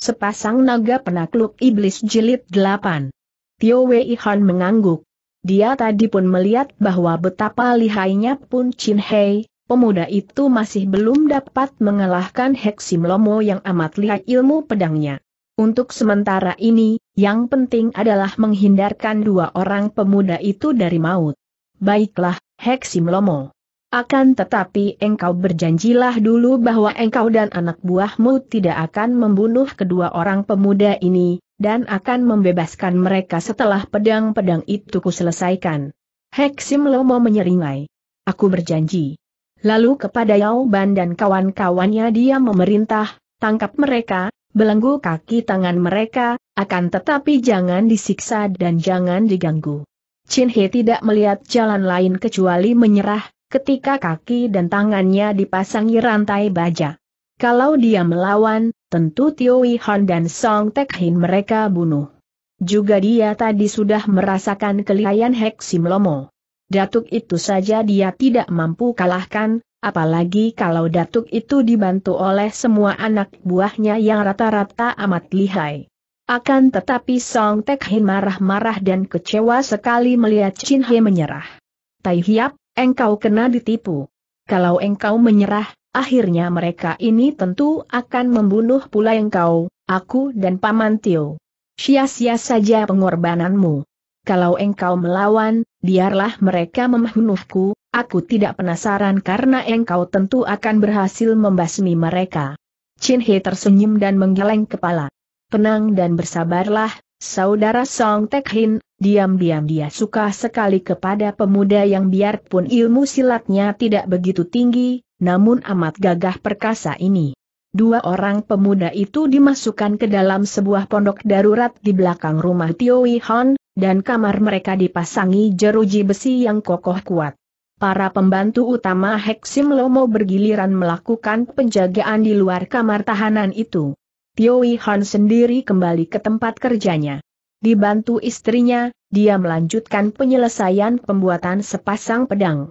Sepasang naga penakluk iblis jilid 8. Tio Wei Han mengangguk. Dia tadi pun melihat bahwa betapa lihainya pun Chin Hei, pemuda itu masih belum dapat mengalahkan Heksim Lomo yang amat lihai ilmu pedangnya. Untuk sementara ini, yang penting adalah menghindarkan dua orang pemuda itu dari maut. Baiklah, Heksim Lomo. Akan tetapi engkau berjanjilah dulu bahwa engkau dan anak buahmu tidak akan membunuh kedua orang pemuda ini, dan akan membebaskan mereka setelah pedang-pedang itu kuselesaikan. Heksim Lomo menyeringai. Aku berjanji. Lalu kepada Yauban dan kawan-kawannya dia memerintah, tangkap mereka, belenggu kaki tangan mereka, akan tetapi jangan disiksa dan jangan diganggu. Chin He tidak melihat jalan lain kecuali menyerah, ketika kaki dan tangannya dipasangi rantai baja. Kalau dia melawan, tentu Tio Wei dan Song Tek Hin mereka bunuh. Juga dia tadi sudah merasakan kelihayan Heksim Lomo. Datuk itu saja dia tidak mampu kalahkan, apalagi kalau datuk itu dibantu oleh semua anak buahnya yang rata-rata amat lihai. Akan tetapi Song Tek Hin marah-marah dan kecewa sekali melihat Chin He menyerah. Tai Hiap, Engkau kena ditipu. Kalau engkau menyerah, akhirnya mereka ini tentu akan membunuh pula engkau, aku dan Paman Tio. Sia-sia saja pengorbananmu. Kalau engkau melawan, biarlah mereka membunuhku, aku tidak penasaran karena engkau tentu akan berhasil membasmi mereka. Chin He tersenyum dan menggeleng kepala. Tenang dan bersabarlah, Saudara Song Tek Hin, diam-diam dia suka sekali kepada pemuda yang biarpun ilmu silatnya tidak begitu tinggi, namun amat gagah perkasa ini. Dua orang pemuda itu dimasukkan ke dalam sebuah pondok darurat di belakang rumah Tio Wi Hon, dan kamar mereka dipasangi jeruji besi yang kokoh kuat. Para pembantu utama Heksim Lomo bergiliran melakukan penjagaan di luar kamar tahanan itu. Tio Han sendiri kembali ke tempat kerjanya. Dibantu istrinya, dia melanjutkan penyelesaian pembuatan sepasang pedang.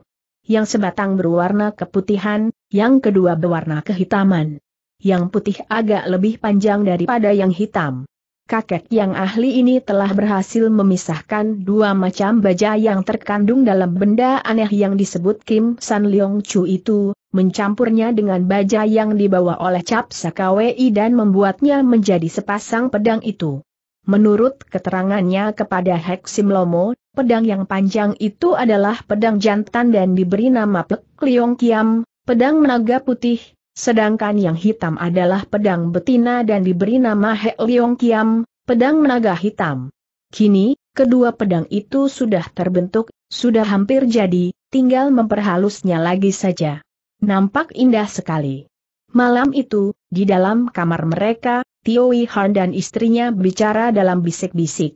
Yang sebatang berwarna keputihan, yang kedua berwarna kehitaman. Yang putih agak lebih panjang daripada yang hitam. Kakek yang ahli ini telah berhasil memisahkan dua macam baja yang terkandung dalam benda aneh yang disebut Kim San Leong Chu itu, mencampurnya dengan baja yang dibawa oleh Cap Sakawei dan membuatnya menjadi sepasang pedang itu. Menurut keterangannya kepada Heksim Lomo, pedang yang panjang itu adalah pedang jantan dan diberi nama Pek Liong Kiam, pedang naga putih, sedangkan yang hitam adalah pedang betina dan diberi nama Hek Liong Kiam, pedang naga hitam. Kini, kedua pedang itu sudah terbentuk, sudah hampir jadi, tinggal memperhalusnya lagi saja. Nampak indah sekali. Malam itu, di dalam kamar mereka, Tio Han dan istrinya bicara dalam bisik-bisik.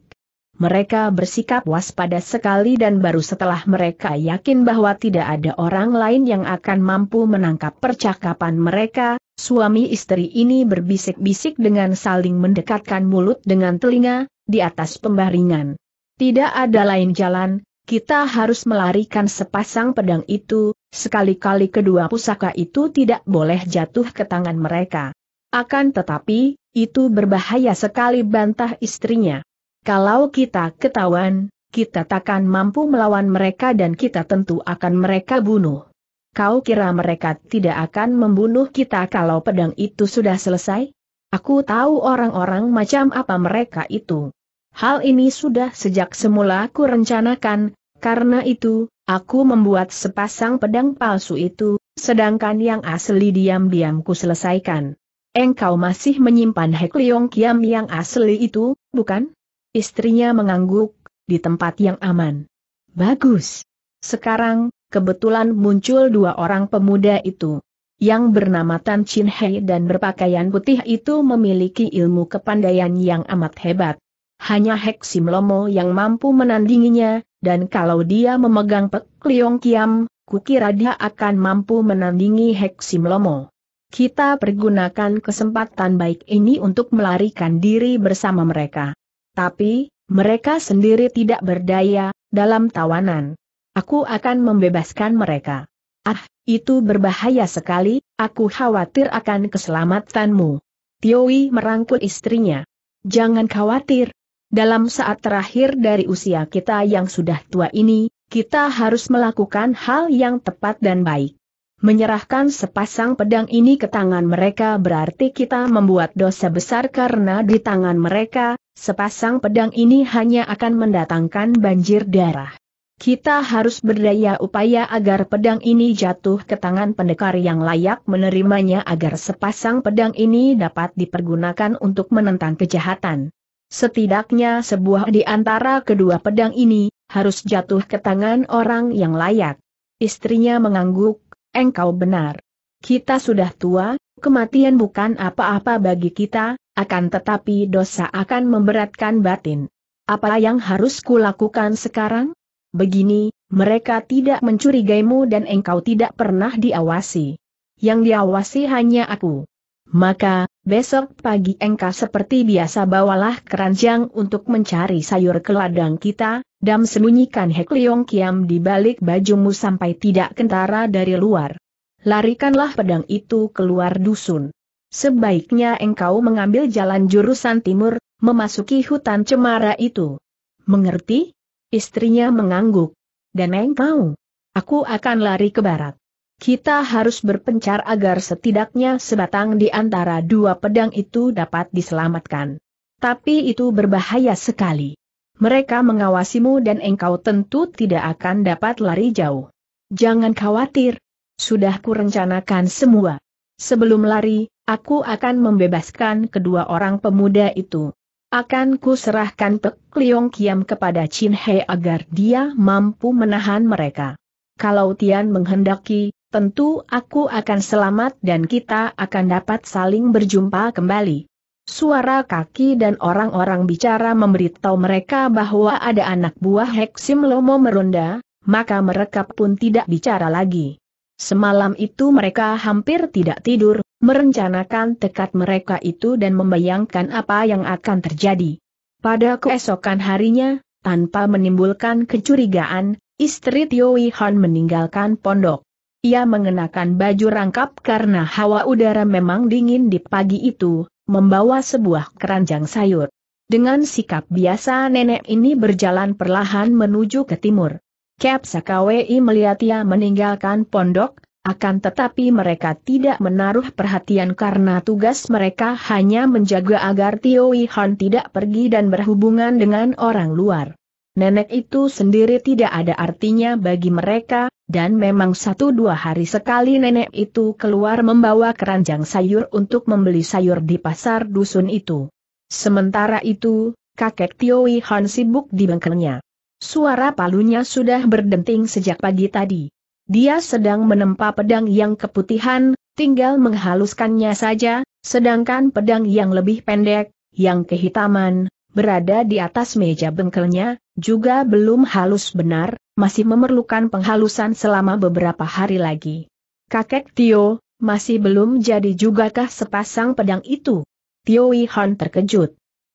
Mereka bersikap waspada sekali dan baru setelah mereka yakin bahwa tidak ada orang lain yang akan mampu menangkap percakapan mereka, suami istri ini berbisik-bisik dengan saling mendekatkan mulut dengan telinga, di atas pembaringan. Tidak ada lain jalan, kita harus melarikan sepasang pedang itu, Sekali-kali kedua pusaka itu tidak boleh jatuh ke tangan mereka. Akan tetapi, itu berbahaya sekali bantah istrinya. Kalau kita ketahuan, kita takkan mampu melawan mereka dan kita tentu akan mereka bunuh. Kau kira mereka tidak akan membunuh kita kalau pedang itu sudah selesai? Aku tahu orang-orang macam apa mereka itu. Hal ini sudah sejak semula kurencanakan, rencanakan, karena itu, aku membuat sepasang pedang palsu itu, sedangkan yang asli diam-diam ku selesaikan. Engkau masih menyimpan Hek Leong Kiam yang asli itu, bukan? Istrinya mengangguk, di tempat yang aman. Bagus. Sekarang, kebetulan muncul dua orang pemuda itu. Yang bernama Tan Chin Hei dan berpakaian putih itu memiliki ilmu kepandaian yang amat hebat hanya Hek Lomo yang mampu menandinginya, dan kalau dia memegang Pek Liong Kiam, kukira dia akan mampu menandingi Hek Lomo. Kita pergunakan kesempatan baik ini untuk melarikan diri bersama mereka. Tapi, mereka sendiri tidak berdaya, dalam tawanan. Aku akan membebaskan mereka. Ah, itu berbahaya sekali, aku khawatir akan keselamatanmu. Tioi merangkul istrinya. Jangan khawatir, dalam saat terakhir dari usia kita yang sudah tua ini, kita harus melakukan hal yang tepat dan baik. Menyerahkan sepasang pedang ini ke tangan mereka berarti kita membuat dosa besar karena di tangan mereka, sepasang pedang ini hanya akan mendatangkan banjir darah. Kita harus berdaya upaya agar pedang ini jatuh ke tangan pendekar yang layak menerimanya agar sepasang pedang ini dapat dipergunakan untuk menentang kejahatan. Setidaknya sebuah di antara kedua pedang ini, harus jatuh ke tangan orang yang layak. Istrinya mengangguk, engkau benar. Kita sudah tua, kematian bukan apa-apa bagi kita, akan tetapi dosa akan memberatkan batin. Apa yang harus kulakukan sekarang? Begini, mereka tidak mencurigaimu dan engkau tidak pernah diawasi. Yang diawasi hanya aku. Maka, besok pagi engkau seperti biasa bawalah keranjang untuk mencari sayur ke ladang kita, dan sembunyikan Hek Leong Kiam di balik bajumu sampai tidak kentara dari luar. Larikanlah pedang itu keluar dusun. Sebaiknya engkau mengambil jalan jurusan timur, memasuki hutan cemara itu. Mengerti? Istrinya mengangguk. Dan engkau? Aku akan lari ke barat kita harus berpencar agar setidaknya sebatang di antara dua pedang itu dapat diselamatkan. Tapi itu berbahaya sekali. Mereka mengawasimu dan engkau tentu tidak akan dapat lari jauh. Jangan khawatir. Sudah kurencanakan semua. Sebelum lari, aku akan membebaskan kedua orang pemuda itu. Akan serahkan Pek Liong Kiam kepada Chin He agar dia mampu menahan mereka. Kalau Tian menghendaki, tentu aku akan selamat dan kita akan dapat saling berjumpa kembali. Suara kaki dan orang-orang bicara memberitahu mereka bahwa ada anak buah Heksim Lomo meronda, maka mereka pun tidak bicara lagi. Semalam itu mereka hampir tidak tidur, merencanakan tekad mereka itu dan membayangkan apa yang akan terjadi. Pada keesokan harinya, tanpa menimbulkan kecurigaan, istri Tio Han meninggalkan pondok. Ia mengenakan baju rangkap karena hawa udara memang dingin di pagi itu, membawa sebuah keranjang sayur. Dengan sikap biasa nenek ini berjalan perlahan menuju ke timur. Kep Sakawi melihat ia meninggalkan pondok, akan tetapi mereka tidak menaruh perhatian karena tugas mereka hanya menjaga agar Tio Han tidak pergi dan berhubungan dengan orang luar. Nenek itu sendiri tidak ada artinya bagi mereka, dan memang satu dua hari sekali nenek itu keluar membawa keranjang sayur untuk membeli sayur di pasar dusun itu. Sementara itu, kakek Tio Han sibuk di bengkelnya. Suara palunya sudah berdenting sejak pagi tadi. Dia sedang menempa pedang yang keputihan, tinggal menghaluskannya saja, sedangkan pedang yang lebih pendek, yang kehitaman, berada di atas meja bengkelnya, juga belum halus benar, masih memerlukan penghalusan selama beberapa hari lagi. Kakek Tio, masih belum jadi jugakah sepasang pedang itu? Tio Han terkejut.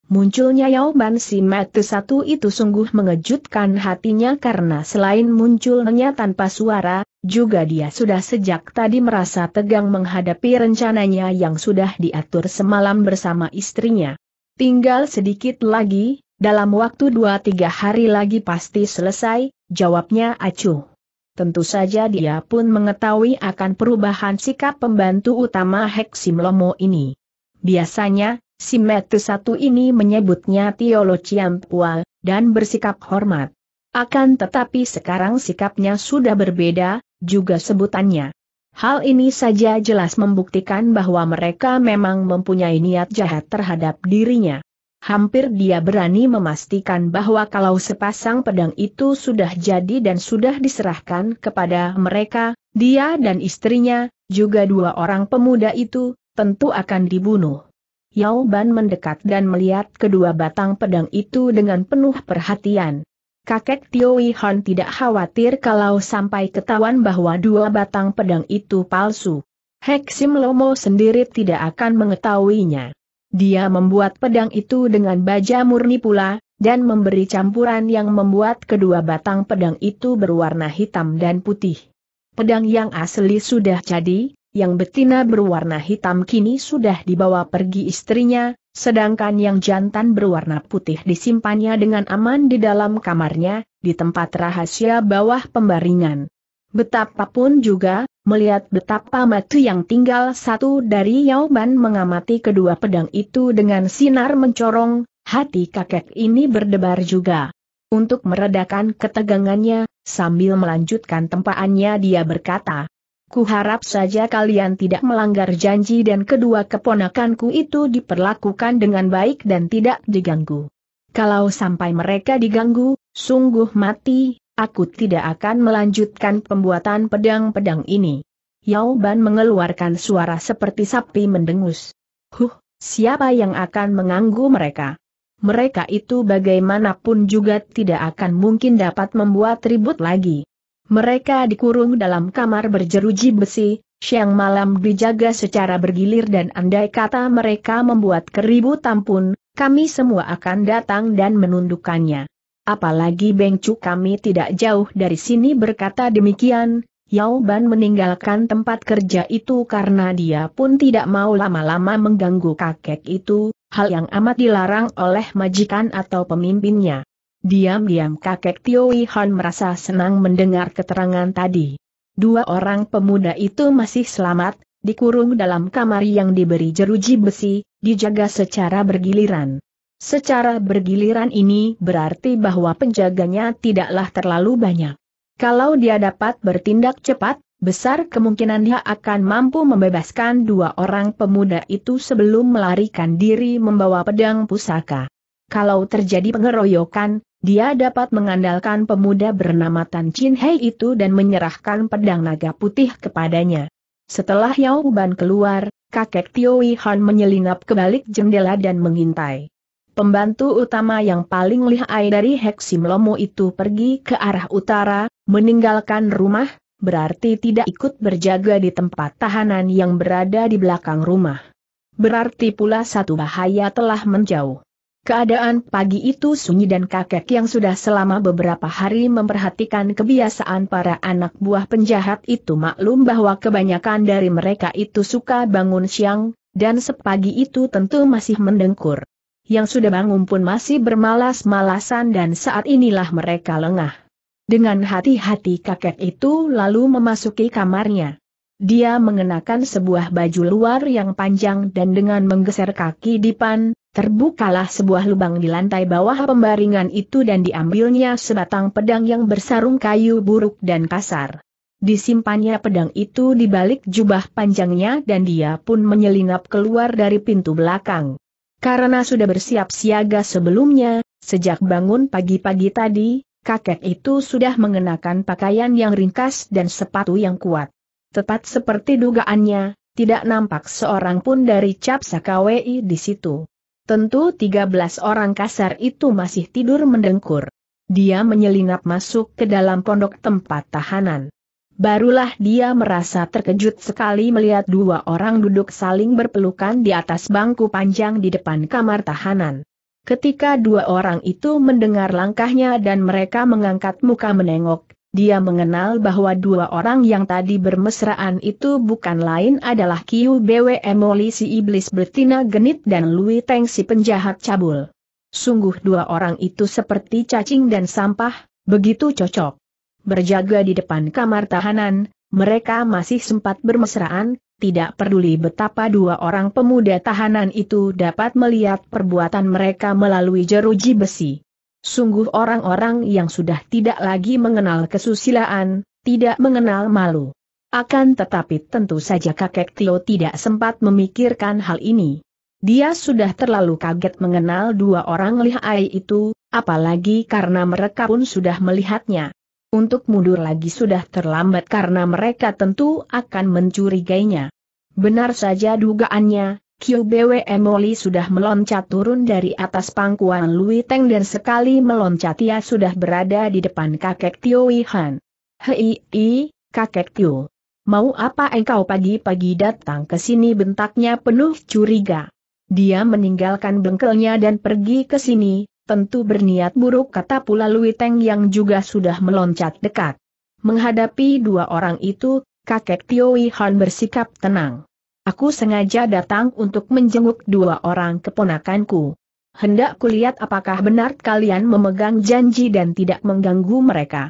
Munculnya Yao Ban Si Matu satu itu sungguh mengejutkan hatinya karena selain munculnya tanpa suara, juga dia sudah sejak tadi merasa tegang menghadapi rencananya yang sudah diatur semalam bersama istrinya. Tinggal sedikit lagi, dalam waktu dua tiga hari lagi pasti selesai, jawabnya acuh. Tentu saja dia pun mengetahui akan perubahan sikap pembantu utama Lomo ini. Biasanya, si Metu satu ini menyebutnya Tiolo Ciampual, dan bersikap hormat. Akan tetapi sekarang sikapnya sudah berbeda, juga sebutannya. Hal ini saja jelas membuktikan bahwa mereka memang mempunyai niat jahat terhadap dirinya hampir dia berani memastikan bahwa kalau sepasang pedang itu sudah jadi dan sudah diserahkan kepada mereka, dia dan istrinya, juga dua orang pemuda itu, tentu akan dibunuh. Yao Ban mendekat dan melihat kedua batang pedang itu dengan penuh perhatian. Kakek Tio Han tidak khawatir kalau sampai ketahuan bahwa dua batang pedang itu palsu. Heksim Lomo sendiri tidak akan mengetahuinya. Dia membuat pedang itu dengan baja murni pula, dan memberi campuran yang membuat kedua batang pedang itu berwarna hitam dan putih. Pedang yang asli sudah jadi, yang betina berwarna hitam kini sudah dibawa pergi istrinya, sedangkan yang jantan berwarna putih disimpannya dengan aman di dalam kamarnya, di tempat rahasia bawah pembaringan. Betapapun juga, melihat betapa mati yang tinggal satu dari Ban mengamati kedua pedang itu dengan sinar mencorong, hati kakek ini berdebar juga. Untuk meredakan ketegangannya, sambil melanjutkan tempaannya dia berkata, Kuharap saja kalian tidak melanggar janji dan kedua keponakanku itu diperlakukan dengan baik dan tidak diganggu. Kalau sampai mereka diganggu, sungguh mati, Aku tidak akan melanjutkan pembuatan pedang-pedang ini. Yao Ban mengeluarkan suara seperti sapi mendengus. Huh, siapa yang akan mengganggu mereka? Mereka itu bagaimanapun juga tidak akan mungkin dapat membuat ribut lagi. Mereka dikurung dalam kamar berjeruji besi, siang malam dijaga secara bergilir dan andai kata mereka membuat keributan pun, kami semua akan datang dan menundukkannya. Apalagi Bengcu kami tidak jauh dari sini berkata demikian, Yao Ban meninggalkan tempat kerja itu karena dia pun tidak mau lama-lama mengganggu kakek itu, hal yang amat dilarang oleh majikan atau pemimpinnya. Diam-diam kakek Tio Han merasa senang mendengar keterangan tadi. Dua orang pemuda itu masih selamat, dikurung dalam kamar yang diberi jeruji besi, dijaga secara bergiliran. Secara bergiliran ini berarti bahwa penjaganya tidaklah terlalu banyak. Kalau dia dapat bertindak cepat, besar kemungkinan dia akan mampu membebaskan dua orang pemuda itu sebelum melarikan diri membawa pedang pusaka. Kalau terjadi pengeroyokan, dia dapat mengandalkan pemuda bernama Tan Chin Hei itu dan menyerahkan pedang naga putih kepadanya. Setelah Yao Ban keluar, kakek Tio Wihan menyelinap ke balik jendela dan mengintai pembantu utama yang paling lihai dari Heksim Lomo itu pergi ke arah utara, meninggalkan rumah, berarti tidak ikut berjaga di tempat tahanan yang berada di belakang rumah. Berarti pula satu bahaya telah menjauh. Keadaan pagi itu sunyi dan kakek yang sudah selama beberapa hari memperhatikan kebiasaan para anak buah penjahat itu maklum bahwa kebanyakan dari mereka itu suka bangun siang, dan sepagi itu tentu masih mendengkur yang sudah bangun pun masih bermalas-malasan dan saat inilah mereka lengah. Dengan hati-hati kakek itu lalu memasuki kamarnya. Dia mengenakan sebuah baju luar yang panjang dan dengan menggeser kaki di pan, terbukalah sebuah lubang di lantai bawah pembaringan itu dan diambilnya sebatang pedang yang bersarung kayu buruk dan kasar. Disimpannya pedang itu di balik jubah panjangnya dan dia pun menyelinap keluar dari pintu belakang. Karena sudah bersiap siaga sebelumnya, sejak bangun pagi-pagi tadi, kakek itu sudah mengenakan pakaian yang ringkas dan sepatu yang kuat. Tepat seperti dugaannya, tidak nampak seorang pun dari Cap Sakawei di situ. Tentu 13 orang kasar itu masih tidur mendengkur. Dia menyelinap masuk ke dalam pondok tempat tahanan. Barulah dia merasa terkejut sekali melihat dua orang duduk saling berpelukan di atas bangku panjang di depan kamar tahanan. Ketika dua orang itu mendengar langkahnya dan mereka mengangkat muka menengok, dia mengenal bahwa dua orang yang tadi bermesraan itu bukan lain adalah Kiu Bwe Emoli si iblis Bertina genit dan Lui Teng si penjahat cabul. Sungguh dua orang itu seperti cacing dan sampah, begitu cocok berjaga di depan kamar tahanan, mereka masih sempat bermesraan, tidak peduli betapa dua orang pemuda tahanan itu dapat melihat perbuatan mereka melalui jeruji besi. Sungguh orang-orang yang sudah tidak lagi mengenal kesusilaan, tidak mengenal malu. Akan tetapi tentu saja kakek Tio tidak sempat memikirkan hal ini. Dia sudah terlalu kaget mengenal dua orang lihai itu, apalagi karena mereka pun sudah melihatnya. Untuk mundur lagi sudah terlambat karena mereka tentu akan mencurigainya. Benar saja dugaannya, QBW Emoli sudah meloncat turun dari atas pangkuan Lui Teng dan sekali meloncat ia sudah berada di depan kakek Tio Wihan. Hei, i, kakek Tio. Mau apa engkau pagi-pagi datang ke sini bentaknya penuh curiga. Dia meninggalkan bengkelnya dan pergi ke sini, tentu berniat buruk kata pula Lui Teng yang juga sudah meloncat dekat. Menghadapi dua orang itu, kakek Tio Han bersikap tenang. Aku sengaja datang untuk menjenguk dua orang keponakanku. Hendak kulihat apakah benar kalian memegang janji dan tidak mengganggu mereka.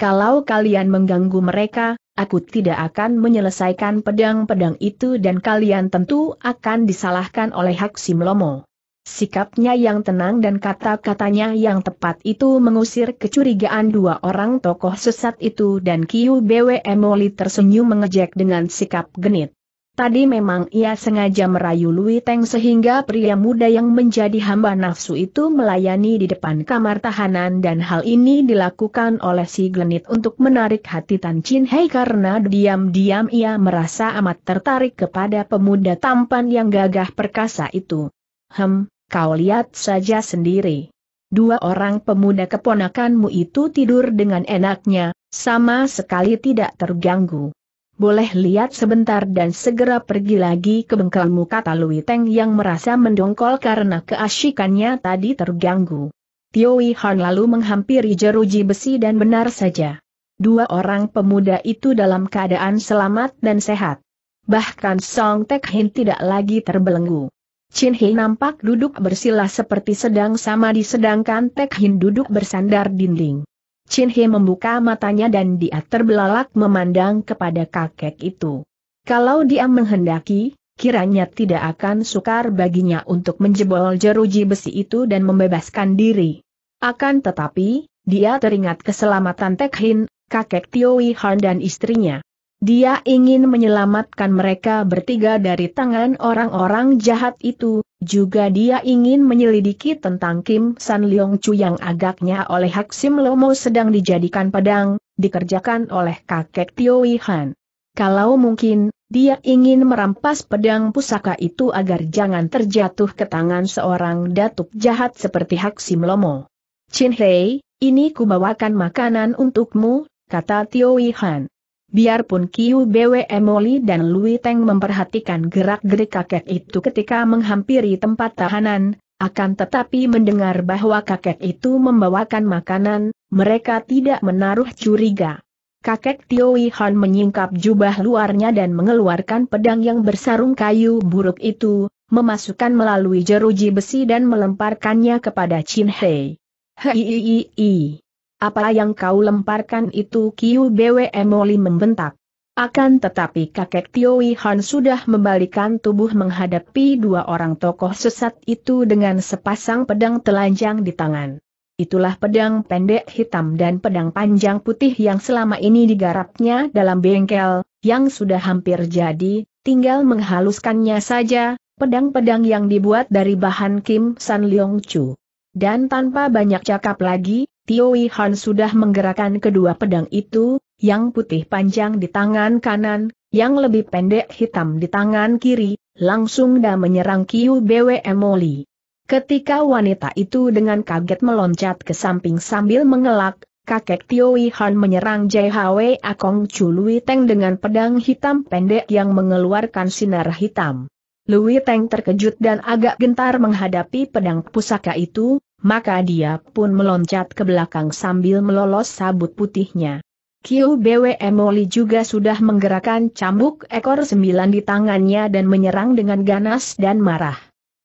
Kalau kalian mengganggu mereka, aku tidak akan menyelesaikan pedang-pedang itu dan kalian tentu akan disalahkan oleh Haksim Lomo. Sikapnya yang tenang dan kata-katanya yang tepat itu mengusir kecurigaan dua orang tokoh sesat itu dan Kiu Bwe Moli tersenyum mengejek dengan sikap genit. Tadi memang ia sengaja merayu Lui Teng sehingga pria muda yang menjadi hamba nafsu itu melayani di depan kamar tahanan dan hal ini dilakukan oleh si genit untuk menarik hati Tan Chin Hei karena diam-diam ia merasa amat tertarik kepada pemuda tampan yang gagah perkasa itu. Hem, kau lihat saja sendiri. Dua orang pemuda keponakanmu itu tidur dengan enaknya, sama sekali tidak terganggu. Boleh lihat sebentar dan segera pergi lagi ke bengkelmu kata Lui Teng yang merasa mendongkol karena keasyikannya tadi terganggu. Tio Han lalu menghampiri jeruji besi dan benar saja. Dua orang pemuda itu dalam keadaan selamat dan sehat. Bahkan Song Tek Hin tidak lagi terbelenggu. Chin Hei nampak duduk bersila seperti sedang sama di sedangkan Tek Hin duduk bersandar dinding. Chin Hei membuka matanya dan dia terbelalak memandang kepada kakek itu. Kalau dia menghendaki, kiranya tidak akan sukar baginya untuk menjebol jeruji besi itu dan membebaskan diri. Akan tetapi, dia teringat keselamatan Tek Hin, kakek Tiowi Han dan istrinya. Dia ingin menyelamatkan mereka bertiga dari tangan orang-orang jahat itu, juga dia ingin menyelidiki tentang Kim San Leong Chu yang agaknya oleh Hak Sim Lomo sedang dijadikan pedang, dikerjakan oleh kakek Tio Han. Kalau mungkin, dia ingin merampas pedang pusaka itu agar jangan terjatuh ke tangan seorang datuk jahat seperti Hak Sim Lomo. Chin Hei, ini kubawakan makanan untukmu, kata Tio Han. Biarpun Kiu Bwe Moli dan Lui Teng memperhatikan gerak-gerik kakek itu ketika menghampiri tempat tahanan, akan tetapi mendengar bahwa kakek itu membawakan makanan, mereka tidak menaruh curiga. Kakek Tioi Han menyingkap jubah luarnya dan mengeluarkan pedang yang bersarung kayu buruk itu, memasukkan melalui jeruji besi dan melemparkannya kepada Chin Hei. Hei apa yang kau lemparkan itu Kiu Bwe Moli membentak. Akan tetapi kakek Tioi Han sudah membalikan tubuh menghadapi dua orang tokoh sesat itu dengan sepasang pedang telanjang di tangan. Itulah pedang pendek hitam dan pedang panjang putih yang selama ini digarapnya dalam bengkel, yang sudah hampir jadi, tinggal menghaluskannya saja, pedang-pedang yang dibuat dari bahan Kim San Leong Chu. Dan tanpa banyak cakap lagi, Tio Han sudah menggerakkan kedua pedang itu, yang putih panjang di tangan kanan, yang lebih pendek hitam di tangan kiri, langsung dan menyerang Kiu Bwe Moli. Ketika wanita itu dengan kaget meloncat ke samping sambil mengelak, kakek Tio Han menyerang Jai Akong Chu Teng dengan pedang hitam pendek yang mengeluarkan sinar hitam. Lui Teng terkejut dan agak gentar menghadapi pedang pusaka itu, maka dia pun meloncat ke belakang sambil melolos sabut putihnya. Kiu Bwe Moli juga sudah menggerakkan cambuk ekor sembilan di tangannya dan menyerang dengan ganas dan marah.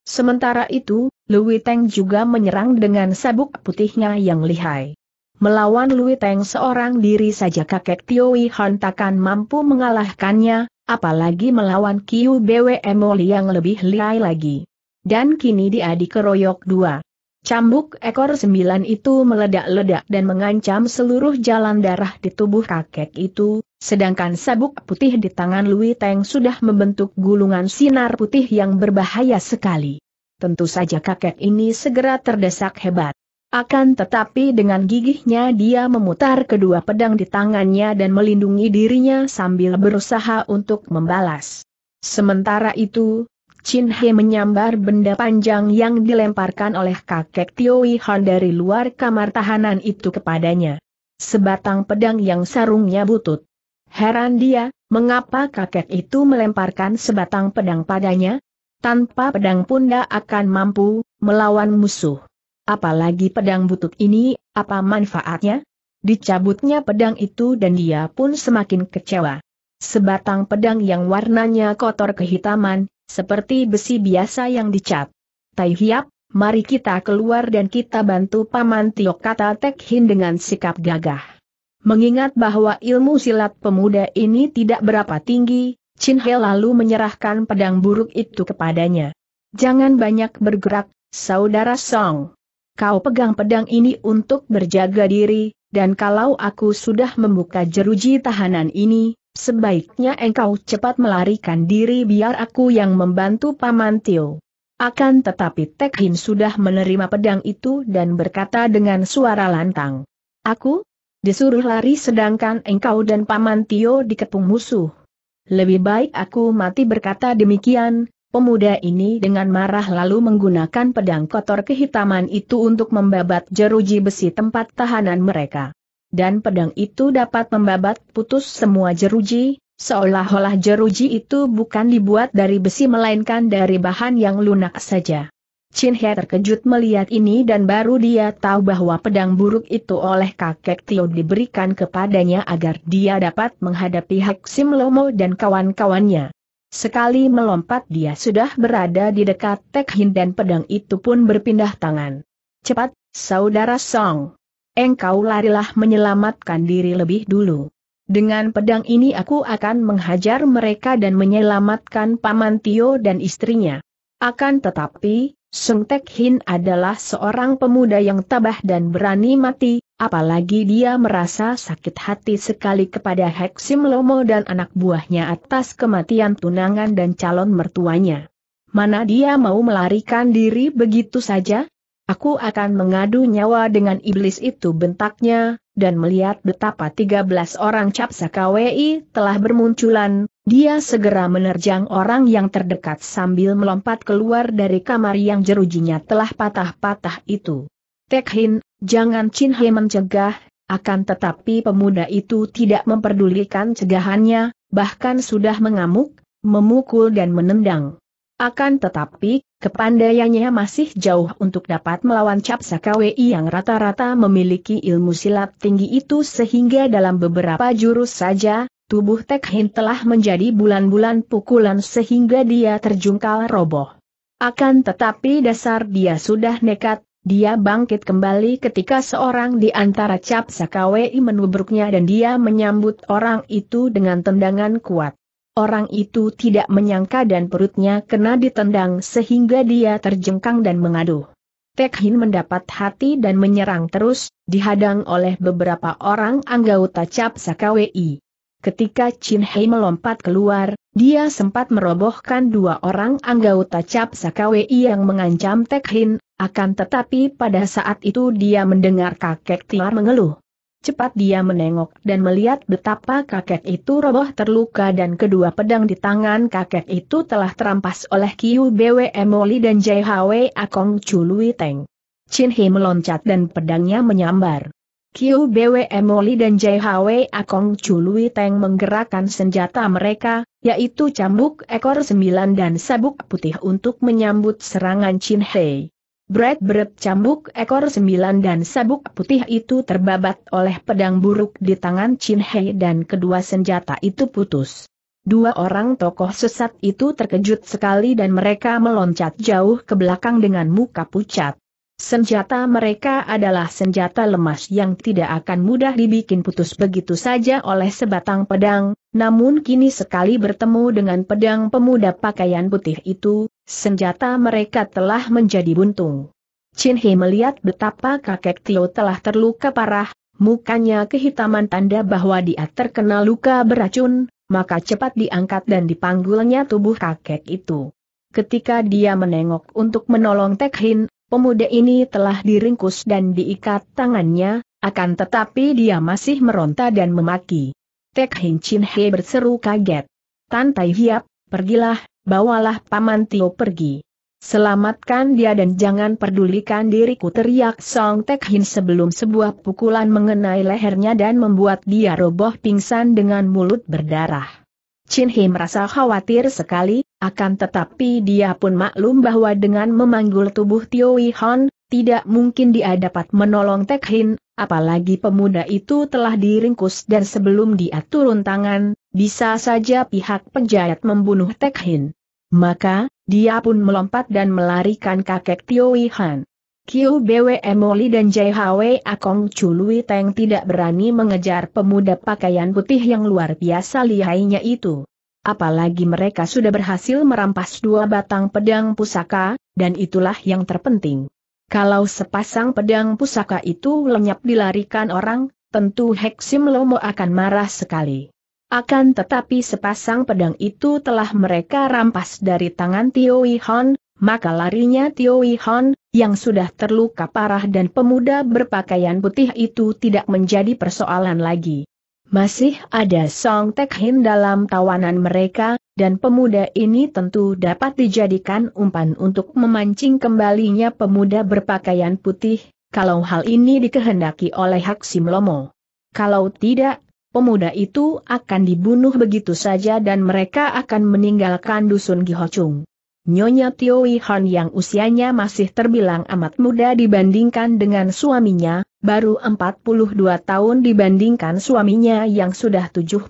Sementara itu, Louis Teng juga menyerang dengan sabuk putihnya yang lihai. Melawan Louis Teng seorang diri saja kakek Tioi Han takkan mampu mengalahkannya, apalagi melawan Kiu Bwe Moli yang lebih lihai lagi. Dan kini dia dikeroyok dua. Cambuk ekor sembilan itu meledak-ledak dan mengancam seluruh jalan darah di tubuh kakek itu, sedangkan sabuk putih di tangan Louis Teng sudah membentuk gulungan sinar putih yang berbahaya sekali. Tentu saja kakek ini segera terdesak hebat. Akan tetapi dengan gigihnya dia memutar kedua pedang di tangannya dan melindungi dirinya sambil berusaha untuk membalas. Sementara itu, Chin He menyambar benda panjang yang dilemparkan oleh kakek Tioi Han dari luar kamar tahanan itu kepadanya. Sebatang pedang yang sarungnya butut. Heran dia, mengapa kakek itu melemparkan sebatang pedang padanya? Tanpa pedang pun tidak akan mampu melawan musuh. Apalagi pedang butut ini, apa manfaatnya? Dicabutnya pedang itu dan dia pun semakin kecewa. Sebatang pedang yang warnanya kotor kehitaman, seperti besi biasa yang dicat. Tai Hiap, mari kita keluar dan kita bantu Paman Tio kata Tek Hin dengan sikap gagah. Mengingat bahwa ilmu silat pemuda ini tidak berapa tinggi, Chin He lalu menyerahkan pedang buruk itu kepadanya. Jangan banyak bergerak, saudara Song. Kau pegang pedang ini untuk berjaga diri, dan kalau aku sudah membuka jeruji tahanan ini, Sebaiknya engkau cepat melarikan diri biar aku yang membantu Paman Tio. Akan tetapi Tek Hin sudah menerima pedang itu dan berkata dengan suara lantang. Aku? Disuruh lari sedangkan engkau dan Paman Tio dikepung musuh. Lebih baik aku mati berkata demikian, pemuda ini dengan marah lalu menggunakan pedang kotor kehitaman itu untuk membabat jeruji besi tempat tahanan mereka dan pedang itu dapat membabat putus semua jeruji, seolah-olah jeruji itu bukan dibuat dari besi melainkan dari bahan yang lunak saja. Chin He terkejut melihat ini dan baru dia tahu bahwa pedang buruk itu oleh kakek Tio diberikan kepadanya agar dia dapat menghadapi Hak Sim Lomo dan kawan-kawannya. Sekali melompat dia sudah berada di dekat Tek Hin dan pedang itu pun berpindah tangan. Cepat, Saudara Song, engkau larilah menyelamatkan diri lebih dulu. Dengan pedang ini aku akan menghajar mereka dan menyelamatkan Paman Tio dan istrinya. Akan tetapi, Sung Tek Hin adalah seorang pemuda yang tabah dan berani mati, apalagi dia merasa sakit hati sekali kepada Hek Sim Lomo dan anak buahnya atas kematian tunangan dan calon mertuanya. Mana dia mau melarikan diri begitu saja? Aku akan mengadu nyawa dengan iblis itu bentaknya, dan melihat betapa 13 orang capsa kwi telah bermunculan, dia segera menerjang orang yang terdekat sambil melompat keluar dari kamar yang jerujinya telah patah-patah itu. Tekhin, jangan Chin He mencegah, akan tetapi pemuda itu tidak memperdulikan cegahannya, bahkan sudah mengamuk, memukul dan menendang. Akan tetapi, Kepandaiannya masih jauh untuk dapat melawan capsa KWI yang rata-rata memiliki ilmu silat tinggi itu sehingga dalam beberapa jurus saja, tubuh Tek Hin telah menjadi bulan-bulan pukulan sehingga dia terjungkal roboh. Akan tetapi dasar dia sudah nekat, dia bangkit kembali ketika seorang di antara capsa KWI menubruknya dan dia menyambut orang itu dengan tendangan kuat. Orang itu tidak menyangka dan perutnya kena ditendang sehingga dia terjengkang dan mengaduh. Tekhin mendapat hati dan menyerang terus, dihadang oleh beberapa orang anggota Cap Sakawi. Ketika Chin Hei melompat keluar, dia sempat merobohkan dua orang anggota Cap Sakawi yang mengancam Tekhin, akan tetapi pada saat itu dia mendengar kakek Tiar mengeluh. Cepat dia menengok dan melihat betapa kakek itu roboh terluka dan kedua pedang di tangan kakek itu telah terampas oleh Kiu Bwe Moli dan Hwe Akong Chului Teng. Chin Hei meloncat dan pedangnya menyambar. Kiu Bwe Moli dan Hwe Akong Chului Teng menggerakkan senjata mereka, yaitu cambuk ekor sembilan dan sabuk putih untuk menyambut serangan Chin Hei. Bread bret cambuk ekor sembilan dan sabuk putih itu terbabat oleh pedang buruk di tangan Chin Hei dan kedua senjata itu putus. Dua orang tokoh sesat itu terkejut sekali dan mereka meloncat jauh ke belakang dengan muka pucat. Senjata mereka adalah senjata lemas yang tidak akan mudah dibikin putus begitu saja oleh sebatang pedang, namun kini sekali bertemu dengan pedang pemuda pakaian putih itu, Senjata mereka telah menjadi buntung. Chin He melihat betapa kakek Tio telah terluka parah, mukanya kehitaman tanda bahwa dia terkena luka beracun, maka cepat diangkat dan dipanggulnya tubuh kakek itu. Ketika dia menengok untuk menolong Tek Hin, pemuda ini telah diringkus dan diikat tangannya, akan tetapi dia masih meronta dan memaki. Tek Hin Chin He berseru kaget. Tan Tai Hiap, pergilah, bawalah Paman Tio pergi. Selamatkan dia dan jangan pedulikan diriku teriak Song Tek Hin sebelum sebuah pukulan mengenai lehernya dan membuat dia roboh pingsan dengan mulut berdarah. Chin He merasa khawatir sekali, akan tetapi dia pun maklum bahwa dengan memanggul tubuh Tio Wi Hon, tidak mungkin dia dapat menolong Tek Hin, apalagi pemuda itu telah diringkus dan sebelum dia turun tangan, bisa saja pihak penjahat membunuh Tek Hin. Maka, dia pun melompat dan melarikan kakek Tio Wihan. Kiu Bwe Emoli dan JHW Akong Chului Teng tidak berani mengejar pemuda pakaian putih yang luar biasa lihainya itu. Apalagi mereka sudah berhasil merampas dua batang pedang pusaka, dan itulah yang terpenting. Kalau sepasang pedang pusaka itu lenyap dilarikan orang, tentu Heksim Lomo akan marah sekali. Akan tetapi sepasang pedang itu telah mereka rampas dari tangan Tio Hon, maka larinya Tio Hon, yang sudah terluka parah dan pemuda berpakaian putih itu tidak menjadi persoalan lagi. Masih ada Song Tek Hin dalam tawanan mereka, dan pemuda ini tentu dapat dijadikan umpan untuk memancing kembalinya pemuda berpakaian putih, kalau hal ini dikehendaki oleh Hak Sim Lomo. Kalau tidak, pemuda itu akan dibunuh begitu saja dan mereka akan meninggalkan dusun Gihochung. Nyonya Tioi Han yang usianya masih terbilang amat muda dibandingkan dengan suaminya, baru 42 tahun dibandingkan suaminya yang sudah 70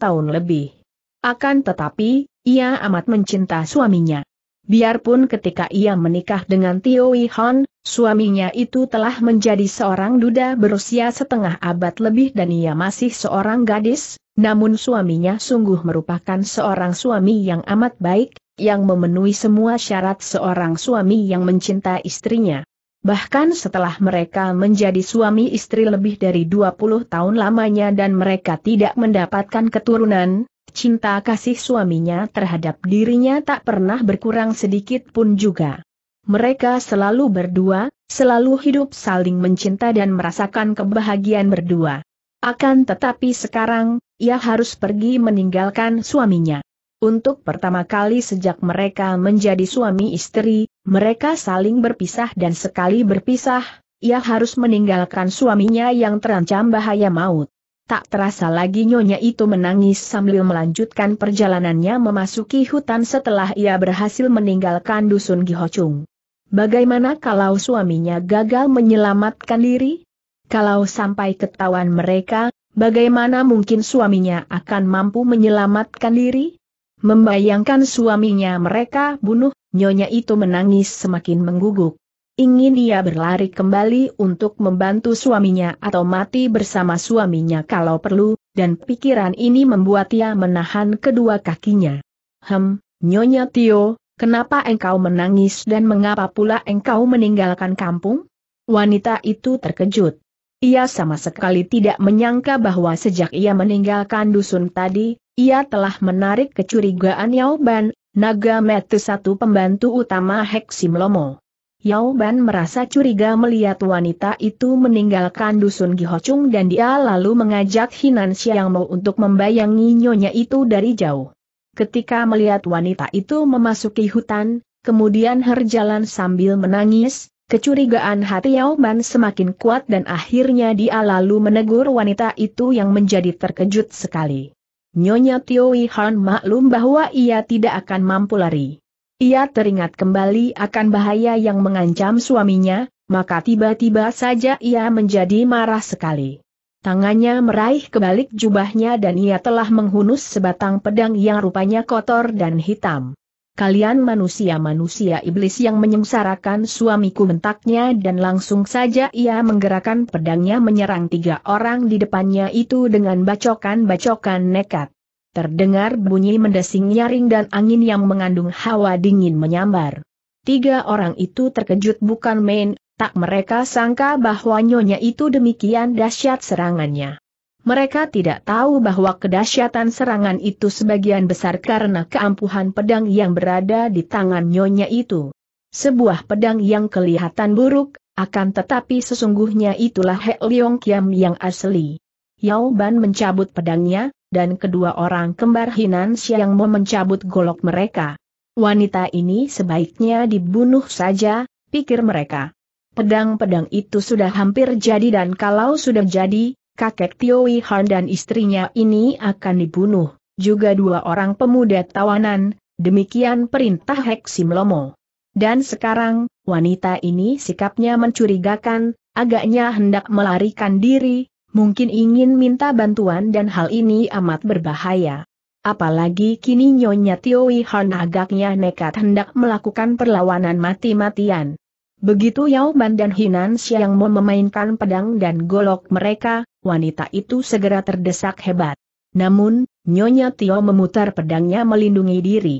tahun lebih. Akan tetapi, ia amat mencinta suaminya. Biarpun ketika ia menikah dengan Tio Wihon, suaminya itu telah menjadi seorang duda berusia setengah abad lebih dan ia masih seorang gadis, namun suaminya sungguh merupakan seorang suami yang amat baik, yang memenuhi semua syarat seorang suami yang mencinta istrinya. Bahkan setelah mereka menjadi suami istri lebih dari 20 tahun lamanya dan mereka tidak mendapatkan keturunan, cinta kasih suaminya terhadap dirinya tak pernah berkurang sedikit pun juga. Mereka selalu berdua, selalu hidup saling mencinta dan merasakan kebahagiaan berdua. Akan tetapi sekarang, ia harus pergi meninggalkan suaminya. Untuk pertama kali sejak mereka menjadi suami istri, mereka saling berpisah dan sekali berpisah, ia harus meninggalkan suaminya yang terancam bahaya maut. Tak terasa lagi nyonya itu menangis sambil melanjutkan perjalanannya memasuki hutan setelah ia berhasil meninggalkan dusun Gihochung. Bagaimana kalau suaminya gagal menyelamatkan diri? Kalau sampai ketahuan mereka, bagaimana mungkin suaminya akan mampu menyelamatkan diri? Membayangkan suaminya mereka bunuh, Nyonya itu menangis semakin mengguguk. Ingin ia berlari kembali untuk membantu suaminya atau mati bersama suaminya kalau perlu, dan pikiran ini membuat ia menahan kedua kakinya. Hem, Nyonya Tio, kenapa engkau menangis dan mengapa pula engkau meninggalkan kampung? Wanita itu terkejut. Ia sama sekali tidak menyangka bahwa sejak ia meninggalkan dusun tadi, ia telah menarik kecurigaan Yao Ban Naga Mete satu pembantu utama Heksim Lomo. Yao Ban merasa curiga melihat wanita itu meninggalkan dusun Gihochung dan dia lalu mengajak Hinan Xiang Mo untuk membayangi nyonya itu dari jauh. Ketika melihat wanita itu memasuki hutan, kemudian herjalan sambil menangis, kecurigaan hati Yao Ban semakin kuat dan akhirnya dia lalu menegur wanita itu yang menjadi terkejut sekali. Nyonya Tioi Han maklum bahwa ia tidak akan mampu lari. Ia teringat kembali akan bahaya yang mengancam suaminya, maka tiba-tiba saja ia menjadi marah sekali. Tangannya meraih kebalik jubahnya dan ia telah menghunus sebatang pedang yang rupanya kotor dan hitam kalian manusia-manusia iblis yang menyengsarakan suamiku bentaknya dan langsung saja ia menggerakkan pedangnya menyerang tiga orang di depannya itu dengan bacokan-bacokan nekat. Terdengar bunyi mendesing nyaring dan angin yang mengandung hawa dingin menyambar. Tiga orang itu terkejut bukan main, tak mereka sangka bahwa nyonya itu demikian dahsyat serangannya. Mereka tidak tahu bahwa kedahsyatan serangan itu sebagian besar karena keampuhan pedang yang berada di tangan nyonya itu. Sebuah pedang yang kelihatan buruk, akan tetapi sesungguhnya itulah He Leong Kiam yang asli. Yao Ban mencabut pedangnya, dan kedua orang kembar Hinan Siang mau mencabut golok mereka. Wanita ini sebaiknya dibunuh saja, pikir mereka. Pedang-pedang itu sudah hampir jadi dan kalau sudah jadi, kakek Tio Han dan istrinya ini akan dibunuh, juga dua orang pemuda tawanan, demikian perintah Heksim Lomo. Dan sekarang, wanita ini sikapnya mencurigakan, agaknya hendak melarikan diri, mungkin ingin minta bantuan dan hal ini amat berbahaya. Apalagi kini Nyonya Tioi Han agaknya nekat hendak melakukan perlawanan mati-matian. Begitu Yao Ban dan Hinan Xiang mau memainkan pedang dan golok mereka, wanita itu segera terdesak hebat. Namun, Nyonya Tio memutar pedangnya melindungi diri.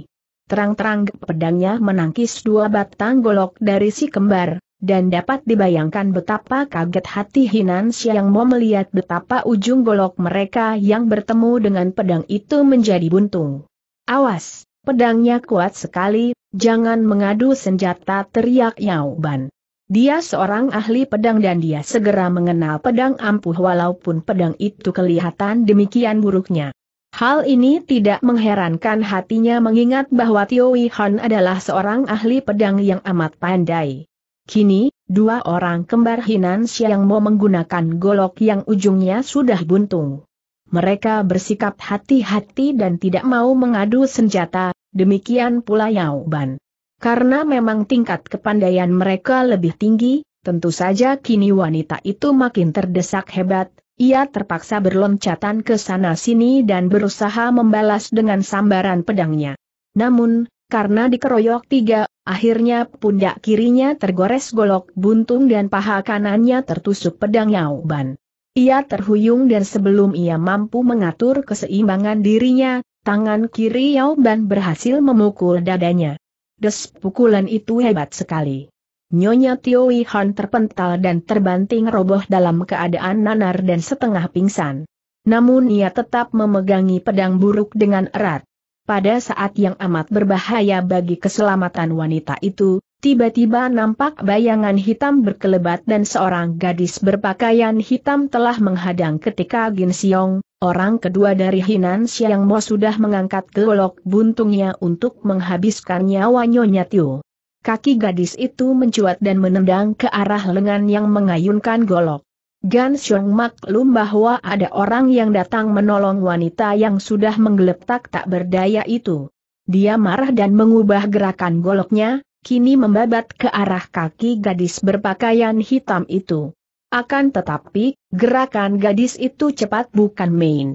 Terang-terang pedangnya menangkis dua batang golok dari si kembar, dan dapat dibayangkan betapa kaget hati Hinan Siang mau melihat betapa ujung golok mereka yang bertemu dengan pedang itu menjadi buntung. Awas, pedangnya kuat sekali, jangan mengadu senjata teriak Yao Ban. Dia seorang ahli pedang dan dia segera mengenal pedang ampuh walaupun pedang itu kelihatan demikian buruknya. Hal ini tidak mengherankan hatinya mengingat bahwa Tio Han adalah seorang ahli pedang yang amat pandai. Kini, dua orang kembar Hinan yang mau menggunakan golok yang ujungnya sudah buntung. Mereka bersikap hati-hati dan tidak mau mengadu senjata, demikian pula Yao Ban. Karena memang tingkat kepandaian mereka lebih tinggi, tentu saja kini wanita itu makin terdesak hebat, ia terpaksa berloncatan ke sana-sini dan berusaha membalas dengan sambaran pedangnya. Namun, karena dikeroyok tiga, akhirnya pundak kirinya tergores golok buntung dan paha kanannya tertusuk pedang Yauban. Ia terhuyung dan sebelum ia mampu mengatur keseimbangan dirinya, tangan kiri Yauban berhasil memukul dadanya. Des pukulan itu hebat sekali. Nyonya Tioi Han terpental dan terbanting roboh dalam keadaan nanar dan setengah pingsan. Namun ia tetap memegangi pedang buruk dengan erat. Pada saat yang amat berbahaya bagi keselamatan wanita itu, Tiba-tiba nampak bayangan hitam berkelebat dan seorang gadis berpakaian hitam telah menghadang ketika Gin Siong, orang kedua dari Hinan Siang Mo sudah mengangkat golok buntungnya untuk menghabiskan nyawa Nyonya Tiu. Kaki gadis itu mencuat dan menendang ke arah lengan yang mengayunkan golok. Gan Xiong maklum bahwa ada orang yang datang menolong wanita yang sudah menggeletak tak berdaya itu. Dia marah dan mengubah gerakan goloknya, kini membabat ke arah kaki gadis berpakaian hitam itu. Akan tetapi, gerakan gadis itu cepat bukan main.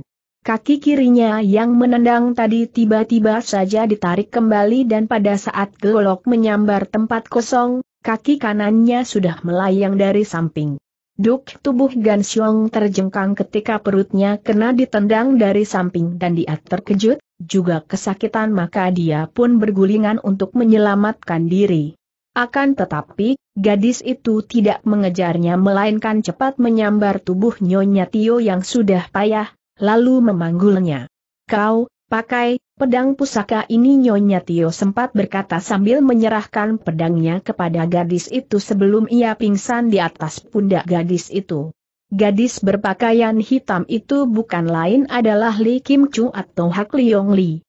Kaki kirinya yang menendang tadi tiba-tiba saja ditarik kembali dan pada saat golok menyambar tempat kosong, kaki kanannya sudah melayang dari samping. Duk tubuh Gansyong terjengkang ketika perutnya kena ditendang dari samping dan dia terkejut, juga kesakitan maka dia pun bergulingan untuk menyelamatkan diri. Akan tetapi, gadis itu tidak mengejarnya melainkan cepat menyambar tubuh Nyonya Tio yang sudah payah, lalu memanggulnya. Kau, pakai, pedang pusaka ini Nyonya Tio sempat berkata sambil menyerahkan pedangnya kepada gadis itu sebelum ia pingsan di atas pundak gadis itu. Gadis berpakaian hitam itu bukan lain adalah Li Kim Chu atau Hak Leong Li.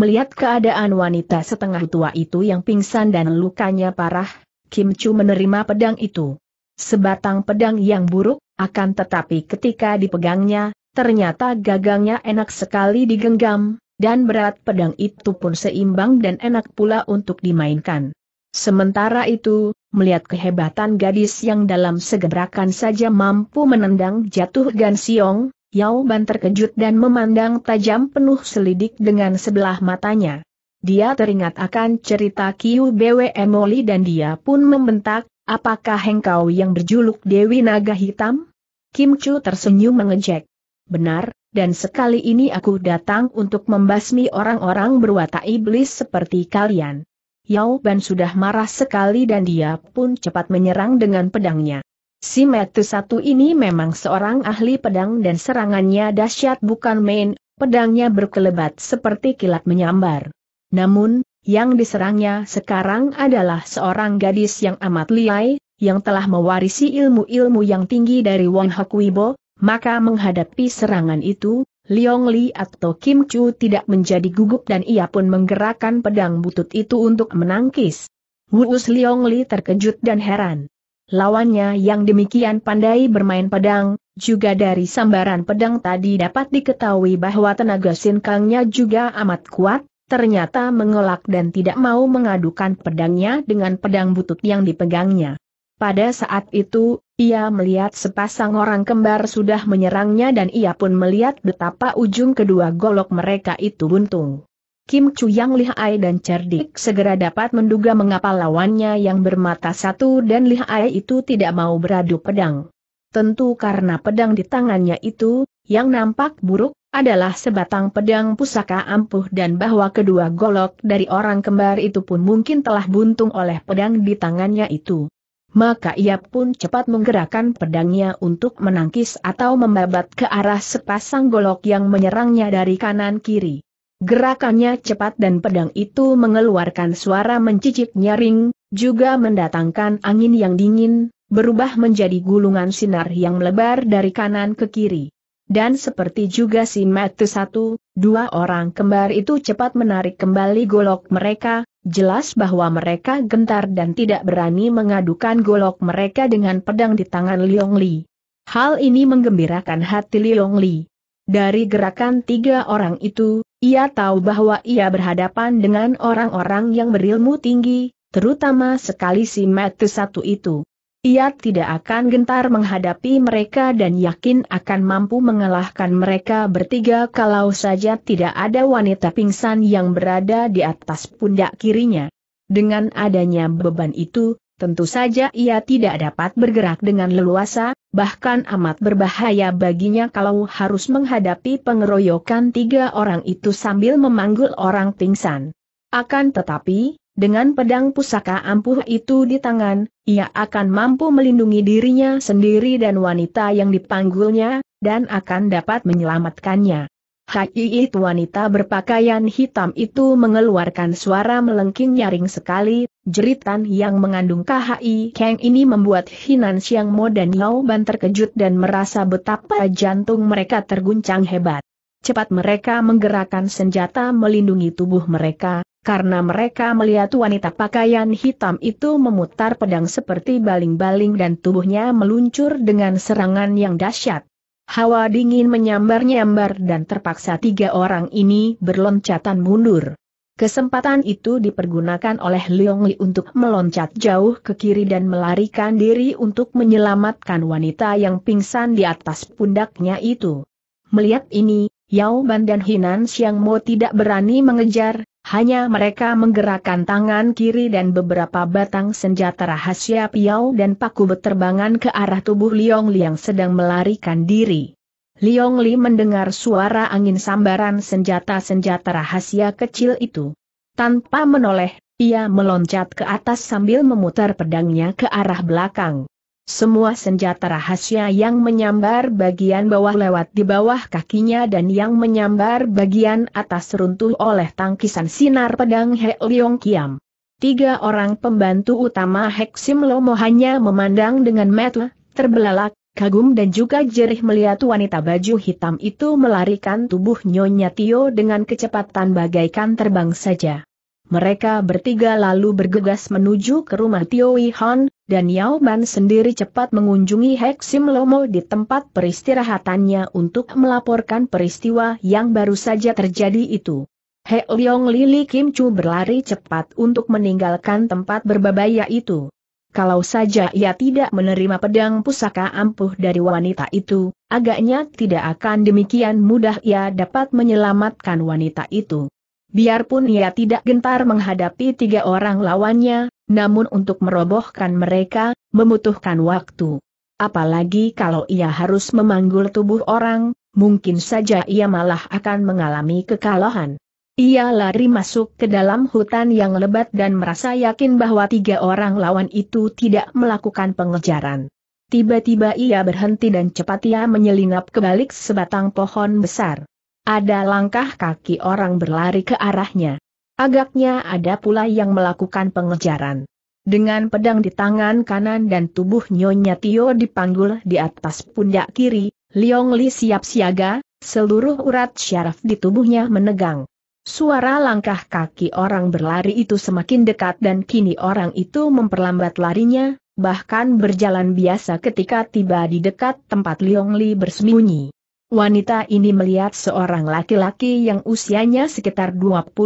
Melihat keadaan wanita setengah tua itu yang pingsan dan lukanya parah, Kim Chu menerima pedang itu. Sebatang pedang yang buruk, akan tetapi ketika dipegangnya, ternyata gagangnya enak sekali digenggam, dan berat pedang itu pun seimbang dan enak pula untuk dimainkan. Sementara itu, melihat kehebatan gadis yang dalam segerakan saja mampu menendang jatuh Gan Siong, Yao Ban terkejut dan memandang tajam penuh selidik dengan sebelah matanya. Dia teringat akan cerita Kiu Bwe Emoli dan dia pun membentak, apakah engkau yang berjuluk Dewi Naga Hitam? Kim Chu tersenyum mengejek. Benar, dan sekali ini aku datang untuk membasmi orang-orang berwatak iblis seperti kalian. Yao Ban sudah marah sekali dan dia pun cepat menyerang dengan pedangnya. Si Metu satu ini memang seorang ahli pedang dan serangannya dahsyat bukan main, pedangnya berkelebat seperti kilat menyambar. Namun, yang diserangnya sekarang adalah seorang gadis yang amat liai, yang telah mewarisi ilmu-ilmu yang tinggi dari Wang Hakuibo, maka menghadapi serangan itu, Liong Li atau Kim Chu tidak menjadi gugup dan ia pun menggerakkan pedang butut itu untuk menangkis. Wuus Liong Li terkejut dan heran. Lawannya yang demikian pandai bermain pedang, juga dari sambaran pedang tadi dapat diketahui bahwa tenaga sinkangnya juga amat kuat, ternyata mengelak dan tidak mau mengadukan pedangnya dengan pedang butut yang dipegangnya. Pada saat itu, ia melihat sepasang orang kembar sudah menyerangnya dan ia pun melihat betapa ujung kedua golok mereka itu buntung. Kim Chu yang lihai dan cerdik segera dapat menduga mengapa lawannya yang bermata satu dan lihai itu tidak mau beradu pedang. Tentu karena pedang di tangannya itu, yang nampak buruk, adalah sebatang pedang pusaka ampuh dan bahwa kedua golok dari orang kembar itu pun mungkin telah buntung oleh pedang di tangannya itu maka ia pun cepat menggerakkan pedangnya untuk menangkis atau membabat ke arah sepasang golok yang menyerangnya dari kanan-kiri. Gerakannya cepat dan pedang itu mengeluarkan suara mencicik nyaring, juga mendatangkan angin yang dingin, berubah menjadi gulungan sinar yang melebar dari kanan ke kiri. Dan seperti juga si Matu satu, dua orang kembar itu cepat menarik kembali golok mereka, Jelas bahwa mereka gentar dan tidak berani mengadukan golok mereka dengan pedang di tangan Liong Li. Hal ini menggembirakan hati Liong Li. Dari gerakan tiga orang itu, ia tahu bahwa ia berhadapan dengan orang-orang yang berilmu tinggi, terutama sekali si Matu satu itu. Ia tidak akan gentar menghadapi mereka dan yakin akan mampu mengalahkan mereka bertiga kalau saja tidak ada wanita pingsan yang berada di atas pundak kirinya. Dengan adanya beban itu, tentu saja ia tidak dapat bergerak dengan leluasa, bahkan amat berbahaya baginya kalau harus menghadapi pengeroyokan tiga orang itu sambil memanggul orang pingsan. Akan tetapi, dengan pedang pusaka ampuh itu di tangan, ia akan mampu melindungi dirinya sendiri dan wanita yang dipanggulnya, dan akan dapat menyelamatkannya. Haiit wanita berpakaian hitam itu mengeluarkan suara melengking nyaring sekali, jeritan yang mengandung KHI Kang ini membuat Hinan Siang Mo dan Yao Ban terkejut dan merasa betapa jantung mereka terguncang hebat. Cepat mereka menggerakkan senjata melindungi tubuh mereka, karena mereka melihat wanita pakaian hitam itu memutar pedang seperti baling-baling dan tubuhnya meluncur dengan serangan yang dahsyat. Hawa dingin menyambar-nyambar dan terpaksa tiga orang ini berloncatan mundur. Kesempatan itu dipergunakan oleh Leong Li untuk meloncat jauh ke kiri dan melarikan diri untuk menyelamatkan wanita yang pingsan di atas pundaknya itu. Melihat ini, Yao Ban dan Hinan Xiang Mo tidak berani mengejar, hanya mereka menggerakkan tangan kiri dan beberapa batang senjata rahasia piau dan paku berterbangan ke arah tubuh Liong Li yang sedang melarikan diri. Liong Li mendengar suara angin sambaran senjata-senjata rahasia kecil itu. Tanpa menoleh, ia meloncat ke atas sambil memutar pedangnya ke arah belakang. Semua senjata rahasia yang menyambar bagian bawah lewat di bawah kakinya dan yang menyambar bagian atas runtuh oleh tangkisan sinar pedang He Leong Kiam. Tiga orang pembantu utama Hek Sim Lomo hanya memandang dengan mata terbelalak, kagum dan juga jerih melihat wanita baju hitam itu melarikan tubuh Nyonya Tio dengan kecepatan bagaikan terbang saja. Mereka bertiga lalu bergegas menuju ke rumah Tio Wihan, dan Yao Ban sendiri cepat mengunjungi Sim Lomo di tempat peristirahatannya untuk melaporkan peristiwa yang baru saja terjadi itu. He Leong Lili Kim Chu berlari cepat untuk meninggalkan tempat berbahaya itu. Kalau saja ia tidak menerima pedang pusaka ampuh dari wanita itu, agaknya tidak akan demikian mudah ia dapat menyelamatkan wanita itu. Biarpun ia tidak gentar menghadapi tiga orang lawannya, namun untuk merobohkan mereka, membutuhkan waktu. Apalagi kalau ia harus memanggul tubuh orang, mungkin saja ia malah akan mengalami kekalahan. Ia lari masuk ke dalam hutan yang lebat dan merasa yakin bahwa tiga orang lawan itu tidak melakukan pengejaran. Tiba-tiba ia berhenti dan cepat ia menyelinap ke balik sebatang pohon besar. Ada langkah kaki orang berlari ke arahnya. Agaknya ada pula yang melakukan pengejaran. Dengan pedang di tangan kanan dan tubuh Nyonya Tio dipanggul di atas pundak kiri, Liong Li siap siaga, seluruh urat syaraf di tubuhnya menegang. Suara langkah kaki orang berlari itu semakin dekat dan kini orang itu memperlambat larinya, bahkan berjalan biasa ketika tiba di dekat tempat Liong Li bersembunyi. Wanita ini melihat seorang laki-laki yang usianya sekitar 25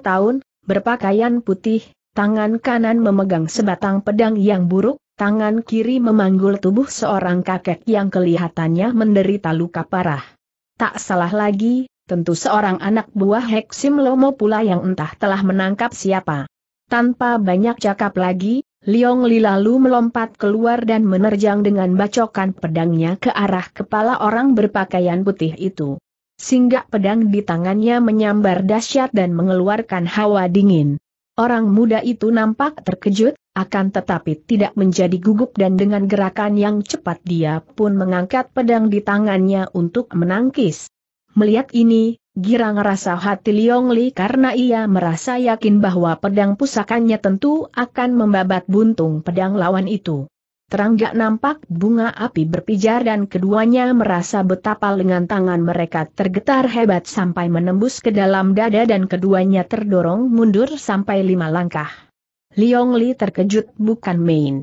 tahun, berpakaian putih, tangan kanan memegang sebatang pedang yang buruk, tangan kiri memanggul tubuh seorang kakek yang kelihatannya menderita luka parah. Tak salah lagi, tentu seorang anak buah Heksim Lomo pula yang entah telah menangkap siapa. Tanpa banyak cakap lagi, Liong Li lalu melompat keluar dan menerjang dengan bacokan pedangnya ke arah kepala orang berpakaian putih itu. sehingga pedang di tangannya menyambar dahsyat dan mengeluarkan hawa dingin. Orang muda itu nampak terkejut, akan tetapi tidak menjadi gugup dan dengan gerakan yang cepat dia pun mengangkat pedang di tangannya untuk menangkis. Melihat ini, Girang rasa hati Liong Li karena ia merasa yakin bahwa pedang pusakannya tentu akan membabat buntung pedang lawan itu. Teranggak nampak bunga api berpijar dan keduanya merasa betapa lengan tangan mereka tergetar hebat sampai menembus ke dalam dada dan keduanya terdorong mundur sampai lima langkah. Liong Li terkejut bukan main.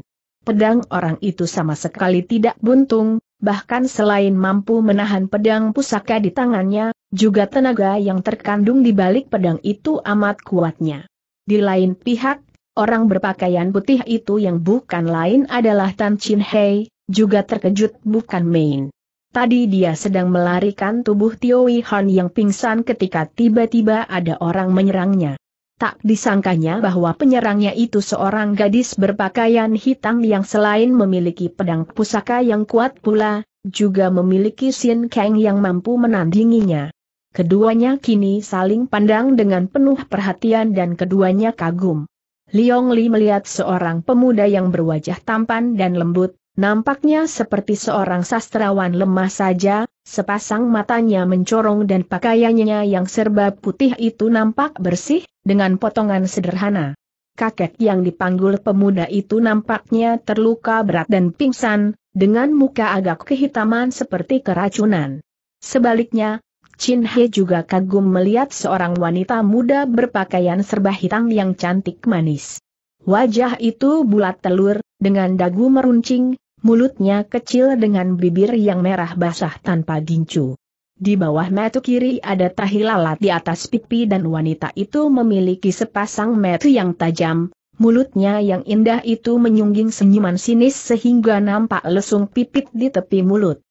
Pedang orang itu sama sekali tidak buntung, bahkan selain mampu menahan pedang pusaka di tangannya, juga tenaga yang terkandung di balik pedang itu amat kuatnya. Di lain pihak, orang berpakaian putih itu yang bukan lain adalah Tan Chin Hei, juga terkejut bukan main. Tadi dia sedang melarikan tubuh Tio Wei Han yang pingsan ketika tiba-tiba ada orang menyerangnya. Tak disangkanya bahwa penyerangnya itu seorang gadis berpakaian hitam yang selain memiliki pedang pusaka yang kuat pula, juga memiliki Sin Kang yang mampu menandinginya. Keduanya kini saling pandang dengan penuh perhatian dan keduanya kagum. Liong Li melihat seorang pemuda yang berwajah tampan dan lembut, nampaknya seperti seorang sastrawan lemah saja, sepasang matanya mencorong dan pakaiannya yang serba putih itu nampak bersih, dengan potongan sederhana. Kakek yang dipanggul pemuda itu nampaknya terluka berat dan pingsan, dengan muka agak kehitaman seperti keracunan. Sebaliknya, Chin He juga kagum melihat seorang wanita muda berpakaian serba hitam yang cantik manis. Wajah itu bulat telur, dengan dagu meruncing, mulutnya kecil dengan bibir yang merah basah tanpa gincu. Di bawah mata kiri ada tahi lalat di atas pipi dan wanita itu memiliki sepasang mata yang tajam, mulutnya yang indah itu menyungging senyuman sinis sehingga nampak lesung pipit di tepi mulut.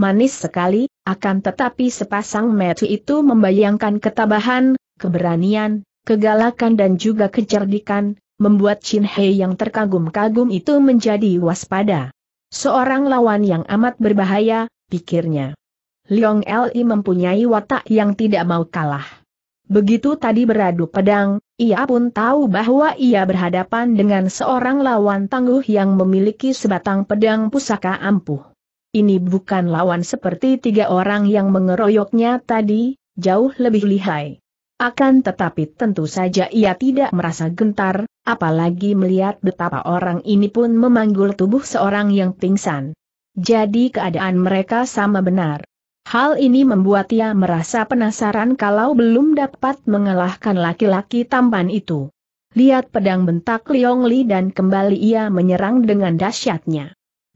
Manis sekali, akan tetapi sepasang mata itu membayangkan ketabahan, keberanian, kegalakan dan juga kecerdikan, membuat Chin Hei yang terkagum-kagum itu menjadi waspada. Seorang lawan yang amat berbahaya, pikirnya. Leong Li mempunyai watak yang tidak mau kalah. Begitu tadi beradu pedang, ia pun tahu bahwa ia berhadapan dengan seorang lawan tangguh yang memiliki sebatang pedang pusaka ampuh. Ini bukan lawan seperti tiga orang yang mengeroyoknya tadi, jauh lebih lihai. Akan tetapi tentu saja ia tidak merasa gentar, apalagi melihat betapa orang ini pun memanggul tubuh seorang yang pingsan. Jadi keadaan mereka sama benar. Hal ini membuat ia merasa penasaran kalau belum dapat mengalahkan laki-laki tampan itu. Lihat pedang bentak Liong Li dan kembali ia menyerang dengan dahsyatnya.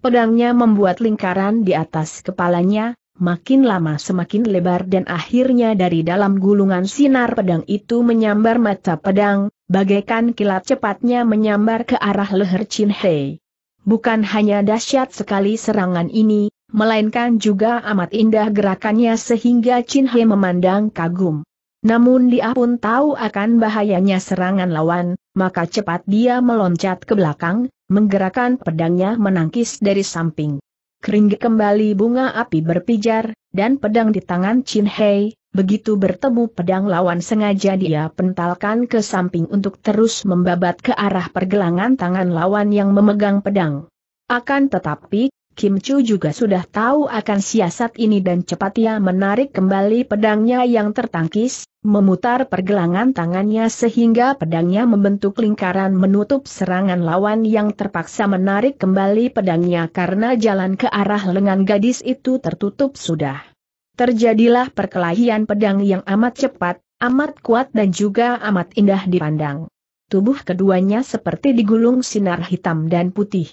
Pedangnya membuat lingkaran di atas kepalanya, makin lama semakin lebar dan akhirnya dari dalam gulungan sinar pedang itu menyambar mata pedang, bagaikan kilat cepatnya menyambar ke arah leher Chin Hei. Bukan hanya dahsyat sekali serangan ini, melainkan juga amat indah gerakannya sehingga Chin Hei memandang kagum. Namun dia pun tahu akan bahayanya serangan lawan, maka cepat dia meloncat ke belakang, Menggerakkan pedangnya menangkis dari samping. Kering kembali bunga api berpijar, dan pedang di tangan Chin Hei, begitu bertemu pedang lawan sengaja dia pentalkan ke samping untuk terus membabat ke arah pergelangan tangan lawan yang memegang pedang. Akan tetapi, Kim Chu juga sudah tahu akan siasat ini dan cepat ia menarik kembali pedangnya yang tertangkis, memutar pergelangan tangannya sehingga pedangnya membentuk lingkaran menutup serangan lawan yang terpaksa menarik kembali pedangnya karena jalan ke arah lengan gadis itu tertutup sudah. Terjadilah perkelahian pedang yang amat cepat, amat kuat dan juga amat indah dipandang. Tubuh keduanya seperti digulung sinar hitam dan putih.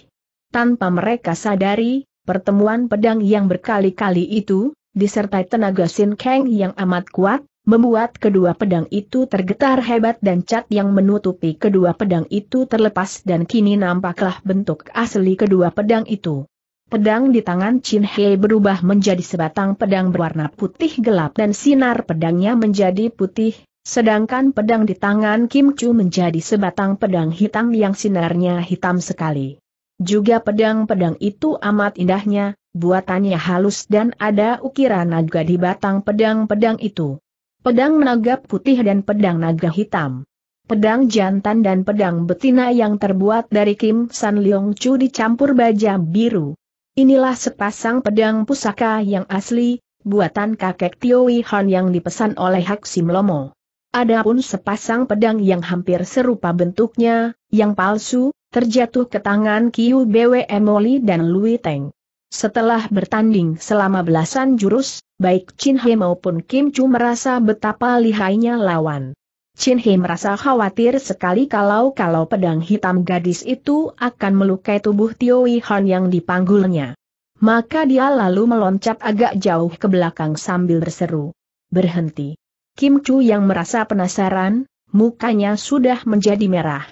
Tanpa mereka sadari, pertemuan pedang yang berkali-kali itu, disertai tenaga Sin Kang yang amat kuat, membuat kedua pedang itu tergetar hebat dan cat yang menutupi kedua pedang itu terlepas dan kini nampaklah bentuk asli kedua pedang itu. Pedang di tangan Chin He berubah menjadi sebatang pedang berwarna putih gelap dan sinar pedangnya menjadi putih, sedangkan pedang di tangan Kim Chu menjadi sebatang pedang hitam yang sinarnya hitam sekali. Juga pedang-pedang itu amat indahnya, buatannya halus dan ada ukiran naga di batang pedang-pedang itu. Pedang naga putih dan pedang naga hitam. Pedang jantan dan pedang betina yang terbuat dari Kim San Leong Chu dicampur baja biru. Inilah sepasang pedang pusaka yang asli, buatan kakek Tioi Han yang dipesan oleh Hak Sim Lomo. Adapun sepasang pedang yang hampir serupa bentuknya, yang palsu, terjatuh ke tangan Kiu Bwe Emoli dan Lui Teng. Setelah bertanding selama belasan jurus, baik Chin He maupun Kim Chu merasa betapa lihainya lawan. Chin He merasa khawatir sekali kalau-kalau pedang hitam gadis itu akan melukai tubuh Tio Wei Han yang dipanggulnya. Maka dia lalu meloncat agak jauh ke belakang sambil berseru. Berhenti. Kim Chu yang merasa penasaran, mukanya sudah menjadi merah.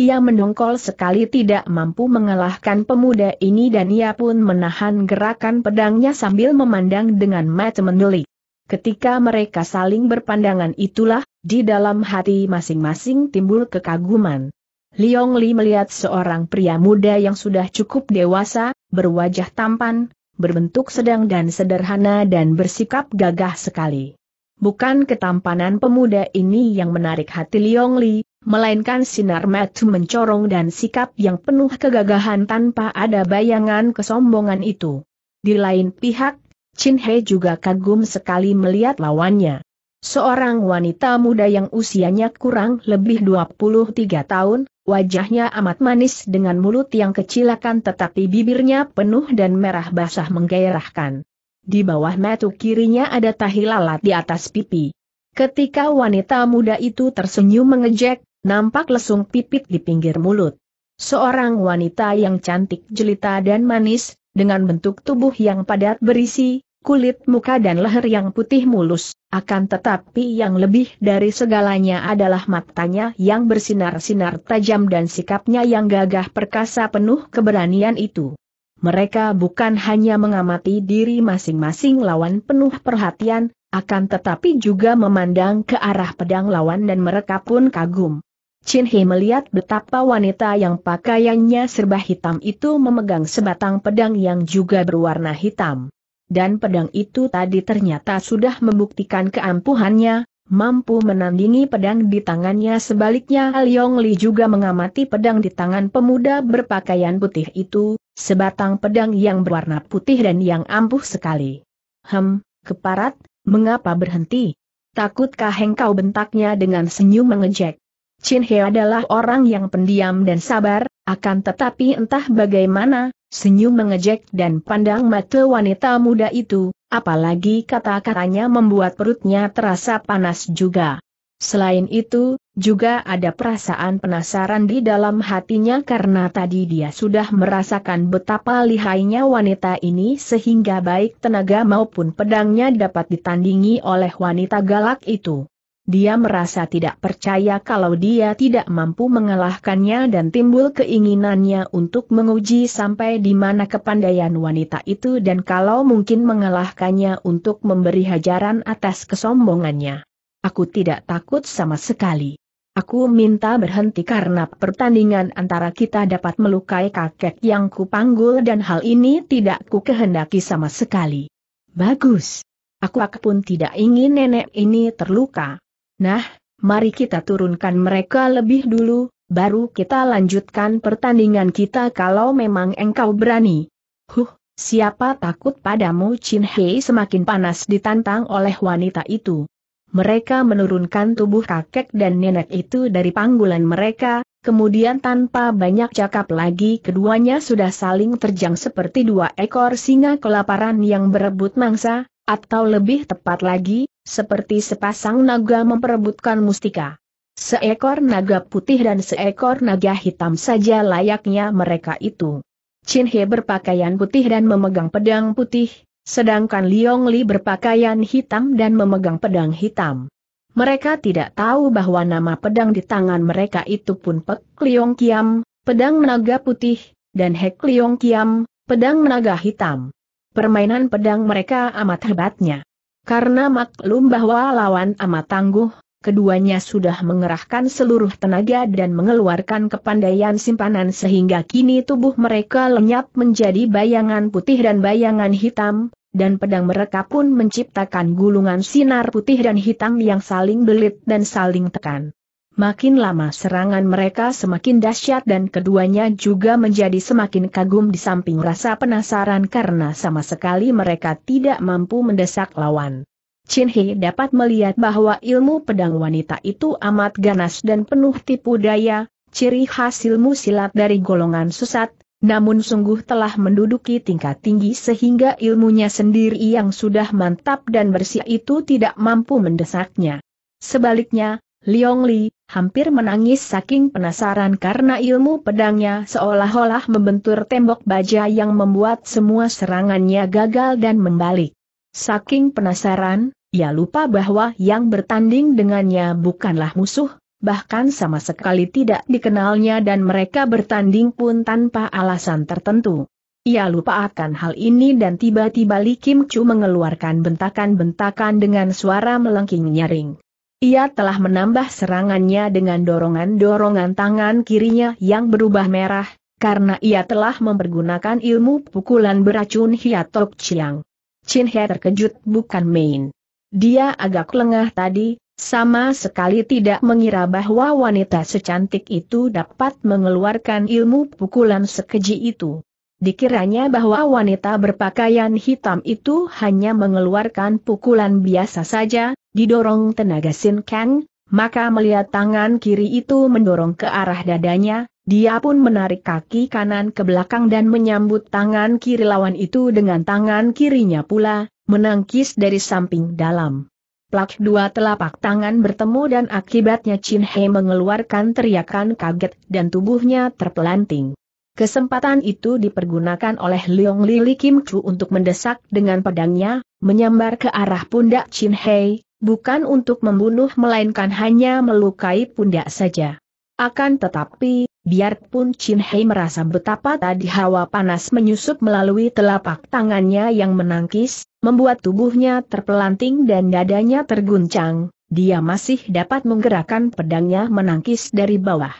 Ia mendongkol sekali tidak mampu mengalahkan pemuda ini dan ia pun menahan gerakan pedangnya sambil memandang dengan mata mendelik. Ketika mereka saling berpandangan itulah, di dalam hati masing-masing timbul kekaguman. Liong Li melihat seorang pria muda yang sudah cukup dewasa, berwajah tampan, berbentuk sedang dan sederhana dan bersikap gagah sekali. Bukan ketampanan pemuda ini yang menarik hati Liong Li, melainkan sinar mata mencorong dan sikap yang penuh kegagahan tanpa ada bayangan kesombongan itu. Di lain pihak, Chin He juga kagum sekali melihat lawannya. Seorang wanita muda yang usianya kurang lebih 23 tahun, wajahnya amat manis dengan mulut yang kecilakan tetapi bibirnya penuh dan merah basah menggairahkan. Di bawah metu kirinya ada tahi lalat di atas pipi. Ketika wanita muda itu tersenyum mengejek, Nampak lesung pipit di pinggir mulut. Seorang wanita yang cantik jelita dan manis, dengan bentuk tubuh yang padat berisi, kulit muka dan leher yang putih mulus, akan tetapi yang lebih dari segalanya adalah matanya yang bersinar-sinar tajam dan sikapnya yang gagah perkasa penuh keberanian itu. Mereka bukan hanya mengamati diri masing-masing lawan penuh perhatian, akan tetapi juga memandang ke arah pedang lawan dan mereka pun kagum. Chin He melihat betapa wanita yang pakaiannya serba hitam itu memegang sebatang pedang yang juga berwarna hitam. Dan pedang itu tadi ternyata sudah membuktikan keampuhannya, mampu menandingi pedang di tangannya sebaliknya Leong Li juga mengamati pedang di tangan pemuda berpakaian putih itu, sebatang pedang yang berwarna putih dan yang ampuh sekali. Hem, keparat, mengapa berhenti? Takutkah engkau bentaknya dengan senyum mengejek? Chin He adalah orang yang pendiam dan sabar, akan tetapi entah bagaimana, senyum mengejek dan pandang mata wanita muda itu, apalagi kata-katanya membuat perutnya terasa panas juga. Selain itu, juga ada perasaan penasaran di dalam hatinya karena tadi dia sudah merasakan betapa lihainya wanita ini sehingga baik tenaga maupun pedangnya dapat ditandingi oleh wanita galak itu. Dia merasa tidak percaya kalau dia tidak mampu mengalahkannya dan timbul keinginannya untuk menguji sampai di mana kepandaian wanita itu dan kalau mungkin mengalahkannya untuk memberi hajaran atas kesombongannya. Aku tidak takut sama sekali. Aku minta berhenti karena pertandingan antara kita dapat melukai kakek yang kupanggul dan hal ini tidak ku kehendaki sama sekali. Bagus. Aku pun tidak ingin nenek ini terluka. Nah, mari kita turunkan mereka lebih dulu, baru kita lanjutkan pertandingan kita kalau memang engkau berani. Huh, siapa takut padamu Chin Hei semakin panas ditantang oleh wanita itu. Mereka menurunkan tubuh kakek dan nenek itu dari panggulan mereka, kemudian tanpa banyak cakap lagi keduanya sudah saling terjang seperti dua ekor singa kelaparan yang berebut mangsa, atau lebih tepat lagi, seperti sepasang naga memperebutkan mustika. Seekor naga putih dan seekor naga hitam saja layaknya mereka itu. Chin He berpakaian putih dan memegang pedang putih, sedangkan Liong Li berpakaian hitam dan memegang pedang hitam. Mereka tidak tahu bahwa nama pedang di tangan mereka itu pun Pek Liong Kiam, pedang naga putih, dan Hek Liong Kiam, pedang naga hitam. Permainan pedang mereka amat hebatnya. Karena maklum bahwa lawan amat tangguh, keduanya sudah mengerahkan seluruh tenaga dan mengeluarkan kepandaian simpanan sehingga kini tubuh mereka lenyap menjadi bayangan putih dan bayangan hitam, dan pedang mereka pun menciptakan gulungan sinar putih dan hitam yang saling belit dan saling tekan. Makin lama serangan mereka semakin dahsyat dan keduanya juga menjadi semakin kagum di samping rasa penasaran karena sama sekali mereka tidak mampu mendesak lawan. Chin He dapat melihat bahwa ilmu pedang wanita itu amat ganas dan penuh tipu daya, ciri khas ilmu silat dari golongan susat, namun sungguh telah menduduki tingkat tinggi sehingga ilmunya sendiri yang sudah mantap dan bersih itu tidak mampu mendesaknya. Sebaliknya, Liong Li, hampir menangis saking penasaran karena ilmu pedangnya seolah-olah membentur tembok baja yang membuat semua serangannya gagal dan membalik. Saking penasaran, ia lupa bahwa yang bertanding dengannya bukanlah musuh, bahkan sama sekali tidak dikenalnya dan mereka bertanding pun tanpa alasan tertentu. Ia lupa akan hal ini dan tiba-tiba Li Kim Chu mengeluarkan bentakan-bentakan dengan suara melengking nyaring. Ia telah menambah serangannya dengan dorongan-dorongan tangan kirinya yang berubah merah, karena ia telah mempergunakan ilmu pukulan beracun Hiatok Chiang. Chin He terkejut bukan main. Dia agak lengah tadi, sama sekali tidak mengira bahwa wanita secantik itu dapat mengeluarkan ilmu pukulan sekeji itu. Dikiranya bahwa wanita berpakaian hitam itu hanya mengeluarkan pukulan biasa saja, didorong tenaga Sin Kang, maka melihat tangan kiri itu mendorong ke arah dadanya, dia pun menarik kaki kanan ke belakang dan menyambut tangan kiri lawan itu dengan tangan kirinya pula, menangkis dari samping dalam. Plak dua telapak tangan bertemu dan akibatnya Chin He mengeluarkan teriakan kaget dan tubuhnya terpelanting. Kesempatan itu dipergunakan oleh Leong Lili Kim Chu untuk mendesak dengan pedangnya, menyambar ke arah pundak Chin Hei, bukan untuk membunuh melainkan hanya melukai pundak saja. Akan tetapi, biarpun Chin Hei merasa betapa tadi hawa panas menyusup melalui telapak tangannya yang menangkis, membuat tubuhnya terpelanting dan dadanya terguncang, dia masih dapat menggerakkan pedangnya menangkis dari bawah.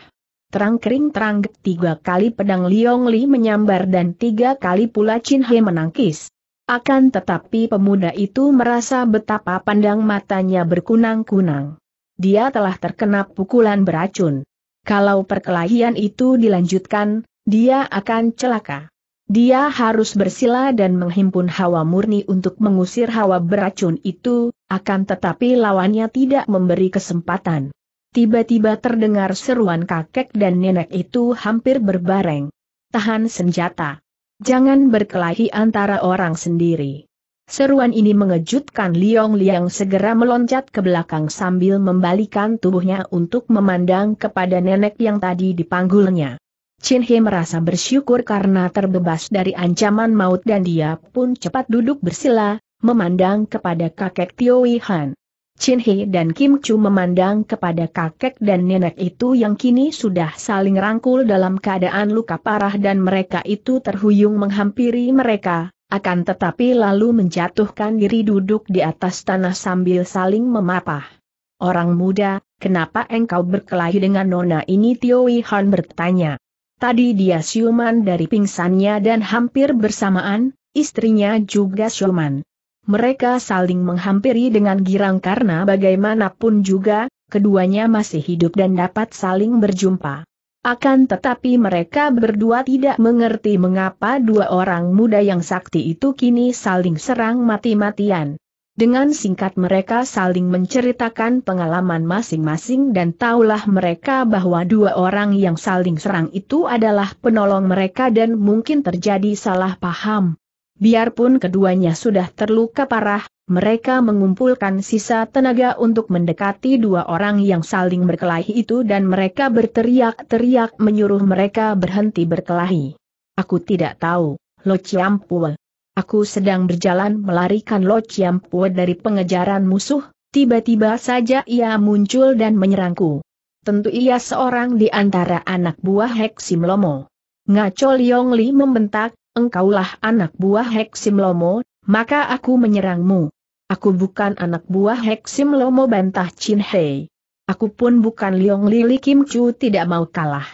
Terang kering terang tiga kali pedang Liong Li menyambar dan tiga kali pula Chin He menangkis. Akan tetapi pemuda itu merasa betapa pandang matanya berkunang-kunang. Dia telah terkena pukulan beracun. Kalau perkelahian itu dilanjutkan, dia akan celaka. Dia harus bersila dan menghimpun hawa murni untuk mengusir hawa beracun itu, akan tetapi lawannya tidak memberi kesempatan. Tiba-tiba terdengar seruan kakek dan nenek itu hampir berbareng. Tahan senjata. Jangan berkelahi antara orang sendiri. Seruan ini mengejutkan Liong Liang segera meloncat ke belakang sambil membalikan tubuhnya untuk memandang kepada nenek yang tadi dipanggulnya. Chin He merasa bersyukur karena terbebas dari ancaman maut dan dia pun cepat duduk bersila, memandang kepada kakek Tio Wihan. Chin He dan Kim Chu memandang kepada kakek dan nenek itu yang kini sudah saling rangkul dalam keadaan luka parah dan mereka itu terhuyung menghampiri mereka, akan tetapi lalu menjatuhkan diri duduk di atas tanah sambil saling memapah. Orang muda, kenapa engkau berkelahi dengan nona ini Tio Wei Han bertanya. Tadi dia siuman dari pingsannya dan hampir bersamaan, istrinya juga siuman mereka saling menghampiri dengan girang karena bagaimanapun juga, keduanya masih hidup dan dapat saling berjumpa. Akan tetapi mereka berdua tidak mengerti mengapa dua orang muda yang sakti itu kini saling serang mati-matian. Dengan singkat mereka saling menceritakan pengalaman masing-masing dan taulah mereka bahwa dua orang yang saling serang itu adalah penolong mereka dan mungkin terjadi salah paham. Biarpun keduanya sudah terluka parah, mereka mengumpulkan sisa tenaga untuk mendekati dua orang yang saling berkelahi itu dan mereka berteriak-teriak menyuruh mereka berhenti berkelahi. Aku tidak tahu, Lo Chiampue. Aku sedang berjalan melarikan Lo Chiampue dari pengejaran musuh, tiba-tiba saja ia muncul dan menyerangku. Tentu ia seorang di antara anak buah Heksim Lomo. Ngaco Liong Li membentak, engkaulah anak buah Heksim Lomo, maka aku menyerangmu. Aku bukan anak buah Heksim Lomo bantah Chin Hei. Aku pun bukan Liong Lili Kim Chu tidak mau kalah.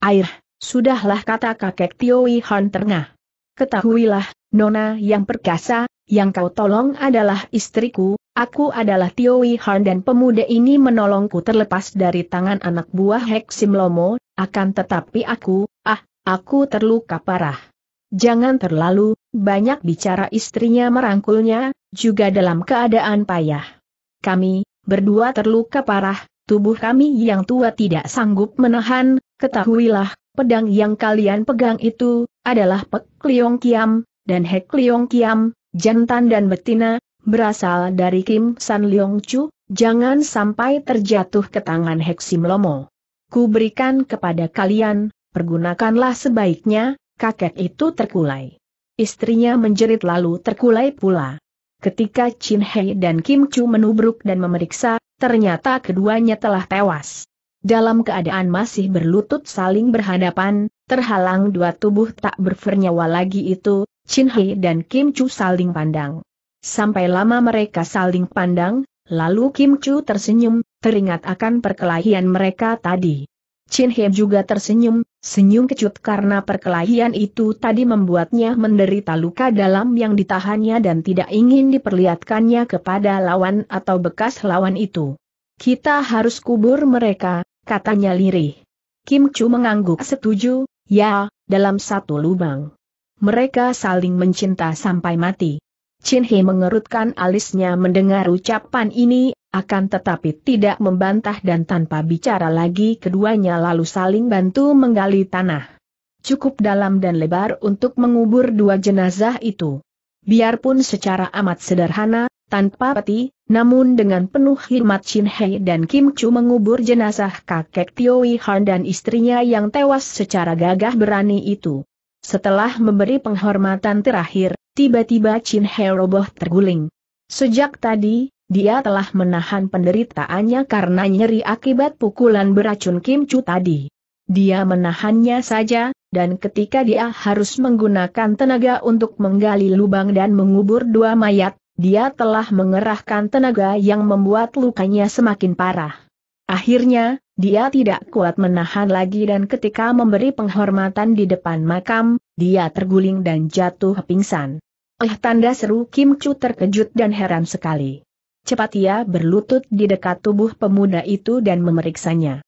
Air, sudahlah kata kakek Tioi Han tengah. Ketahuilah, Nona yang perkasa, yang kau tolong adalah istriku, aku adalah Tioi Han dan pemuda ini menolongku terlepas dari tangan anak buah Heksim Lomo, akan tetapi aku, ah, aku terluka parah. Jangan terlalu banyak bicara istrinya merangkulnya, juga dalam keadaan payah. Kami, berdua terluka parah, tubuh kami yang tua tidak sanggup menahan, ketahuilah, pedang yang kalian pegang itu, adalah Pek Liong Kiam, dan Hek Liong Kiam, jantan dan betina, berasal dari Kim San Leong Chu, jangan sampai terjatuh ke tangan Hek Sim Lomo. Ku berikan kepada kalian, pergunakanlah sebaiknya, kakek itu terkulai. Istrinya menjerit lalu terkulai pula. Ketika Chin Hei dan Kim Chu menubruk dan memeriksa, ternyata keduanya telah tewas. Dalam keadaan masih berlutut saling berhadapan, terhalang dua tubuh tak bernyawa lagi itu, Chin Hei dan Kim Chu saling pandang. Sampai lama mereka saling pandang, lalu Kim Chu tersenyum, teringat akan perkelahian mereka tadi. Chin He juga tersenyum, senyum kecut karena perkelahian itu tadi membuatnya menderita luka dalam yang ditahannya dan tidak ingin diperlihatkannya kepada lawan atau bekas lawan itu. Kita harus kubur mereka, katanya lirih. Kim Chu mengangguk setuju, ya, dalam satu lubang. Mereka saling mencinta sampai mati. Chin He mengerutkan alisnya mendengar ucapan ini, akan tetapi tidak membantah dan tanpa bicara lagi keduanya lalu saling bantu menggali tanah. Cukup dalam dan lebar untuk mengubur dua jenazah itu. Biarpun secara amat sederhana, tanpa peti, namun dengan penuh hikmat Chin Hei dan Kim Chu mengubur jenazah kakek Tio Han dan istrinya yang tewas secara gagah berani itu. Setelah memberi penghormatan terakhir, tiba-tiba Chin Hei roboh terguling. Sejak tadi, dia telah menahan penderitaannya karena nyeri akibat pukulan beracun Kim Chu tadi. Dia menahannya saja, dan ketika dia harus menggunakan tenaga untuk menggali lubang dan mengubur dua mayat, dia telah mengerahkan tenaga yang membuat lukanya semakin parah. Akhirnya, dia tidak kuat menahan lagi dan ketika memberi penghormatan di depan makam, dia terguling dan jatuh pingsan. Eh tanda seru Kim Chu terkejut dan heran sekali cepat ia berlutut di dekat tubuh pemuda itu dan memeriksanya.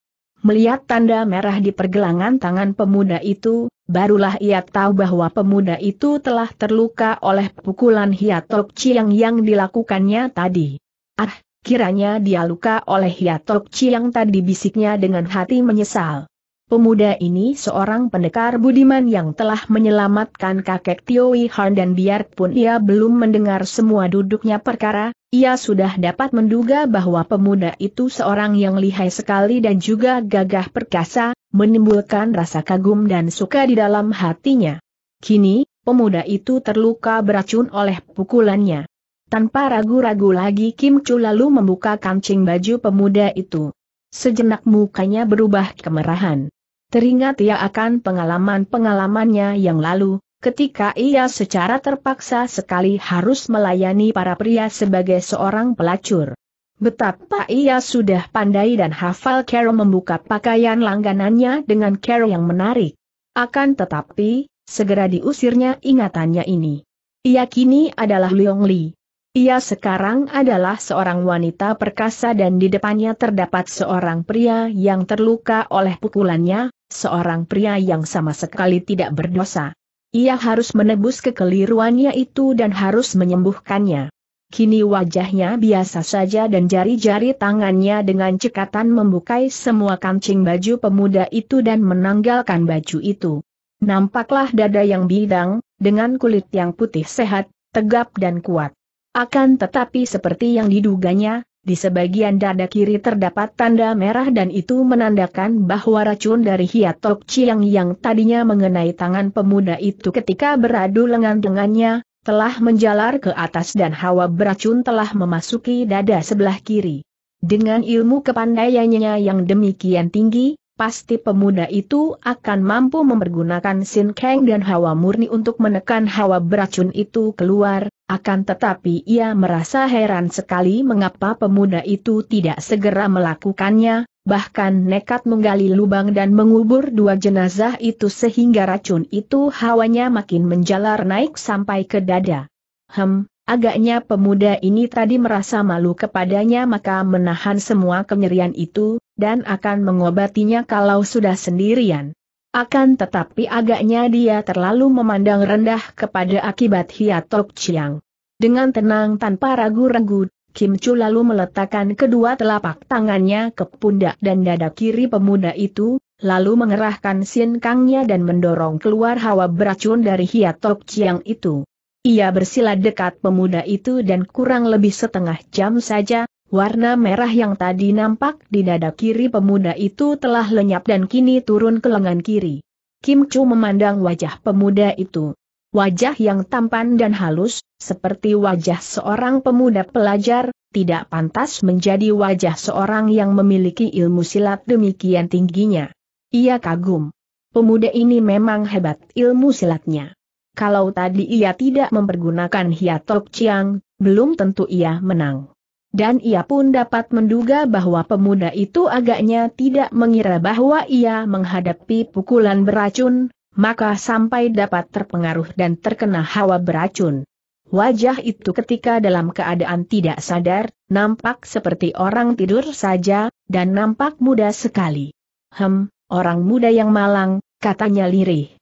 Melihat tanda merah di pergelangan tangan pemuda itu, barulah ia tahu bahwa pemuda itu telah terluka oleh pukulan Hiatok Chiang yang dilakukannya tadi. Ah, kiranya dia luka oleh Hiatok Chiang tadi bisiknya dengan hati menyesal. Pemuda ini seorang pendekar budiman yang telah menyelamatkan kakek Tioi Han dan biarpun ia belum mendengar semua duduknya perkara, ia sudah dapat menduga bahwa pemuda itu seorang yang lihai sekali dan juga gagah perkasa, menimbulkan rasa kagum dan suka di dalam hatinya. Kini, pemuda itu terluka beracun oleh pukulannya. Tanpa ragu-ragu lagi Kim Chu lalu membuka kancing baju pemuda itu. Sejenak mukanya berubah kemerahan. Teringat ia akan pengalaman-pengalamannya yang lalu, Ketika ia secara terpaksa sekali harus melayani para pria sebagai seorang pelacur. Betapa ia sudah pandai dan hafal Carol membuka pakaian langganannya dengan Carol yang menarik. Akan tetapi, segera diusirnya ingatannya ini. Ia kini adalah Leong Li. Ia sekarang adalah seorang wanita perkasa dan di depannya terdapat seorang pria yang terluka oleh pukulannya, seorang pria yang sama sekali tidak berdosa. Ia harus menebus kekeliruannya itu dan harus menyembuhkannya. Kini wajahnya biasa saja dan jari-jari tangannya dengan cekatan membukai semua kancing baju pemuda itu dan menanggalkan baju itu. Nampaklah dada yang bidang, dengan kulit yang putih sehat, tegap dan kuat. Akan tetapi seperti yang diduganya, di sebagian dada kiri terdapat tanda merah dan itu menandakan bahwa racun dari Hiatok Chiang yang tadinya mengenai tangan pemuda itu ketika beradu lengan dengannya, telah menjalar ke atas dan hawa beracun telah memasuki dada sebelah kiri. Dengan ilmu kepandaiannya yang demikian tinggi, pasti pemuda itu akan mampu mempergunakan Sin Kang dan hawa murni untuk menekan hawa beracun itu keluar, akan tetapi ia merasa heran sekali mengapa pemuda itu tidak segera melakukannya, bahkan nekat menggali lubang dan mengubur dua jenazah itu sehingga racun itu hawanya makin menjalar naik sampai ke dada. Hem, Agaknya pemuda ini tadi merasa malu kepadanya maka menahan semua kenyerian itu, dan akan mengobatinya kalau sudah sendirian. Akan tetapi agaknya dia terlalu memandang rendah kepada akibat Hiatok Chiang. Dengan tenang tanpa ragu-ragu, Kim Chu lalu meletakkan kedua telapak tangannya ke pundak dan dada kiri pemuda itu, lalu mengerahkan sin kangnya dan mendorong keluar hawa beracun dari Hiatok Chiang itu. Ia bersila dekat pemuda itu dan kurang lebih setengah jam saja, warna merah yang tadi nampak di dada kiri pemuda itu telah lenyap dan kini turun ke lengan kiri. Kim Chu memandang wajah pemuda itu. Wajah yang tampan dan halus, seperti wajah seorang pemuda pelajar, tidak pantas menjadi wajah seorang yang memiliki ilmu silat demikian tingginya. Ia kagum. Pemuda ini memang hebat ilmu silatnya kalau tadi ia tidak mempergunakan hiatok ciang, belum tentu ia menang. Dan ia pun dapat menduga bahwa pemuda itu agaknya tidak mengira bahwa ia menghadapi pukulan beracun, maka sampai dapat terpengaruh dan terkena hawa beracun. Wajah itu ketika dalam keadaan tidak sadar, nampak seperti orang tidur saja, dan nampak muda sekali. Hem, orang muda yang malang, katanya lirih.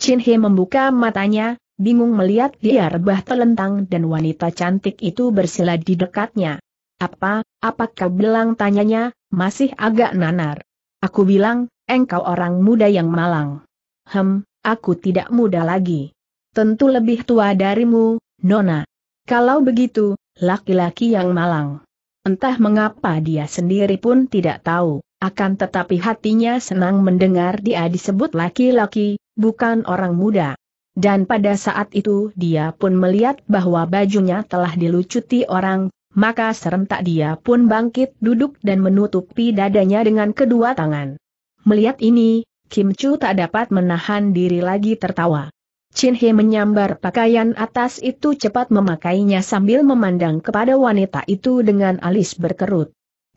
Chin He membuka matanya, bingung melihat dia rebah telentang dan wanita cantik itu bersila di dekatnya. Apa, apa kau bilang tanyanya, masih agak nanar. Aku bilang, engkau orang muda yang malang. Hem, aku tidak muda lagi. Tentu lebih tua darimu, Nona. Kalau begitu, laki-laki yang malang. Entah mengapa dia sendiri pun tidak tahu. Akan tetapi hatinya senang mendengar dia disebut laki-laki, bukan orang muda. Dan pada saat itu dia pun melihat bahwa bajunya telah dilucuti orang, maka serentak dia pun bangkit duduk dan menutupi dadanya dengan kedua tangan. Melihat ini, Kim Chu tak dapat menahan diri lagi tertawa. Chin He menyambar pakaian atas itu cepat memakainya sambil memandang kepada wanita itu dengan alis berkerut.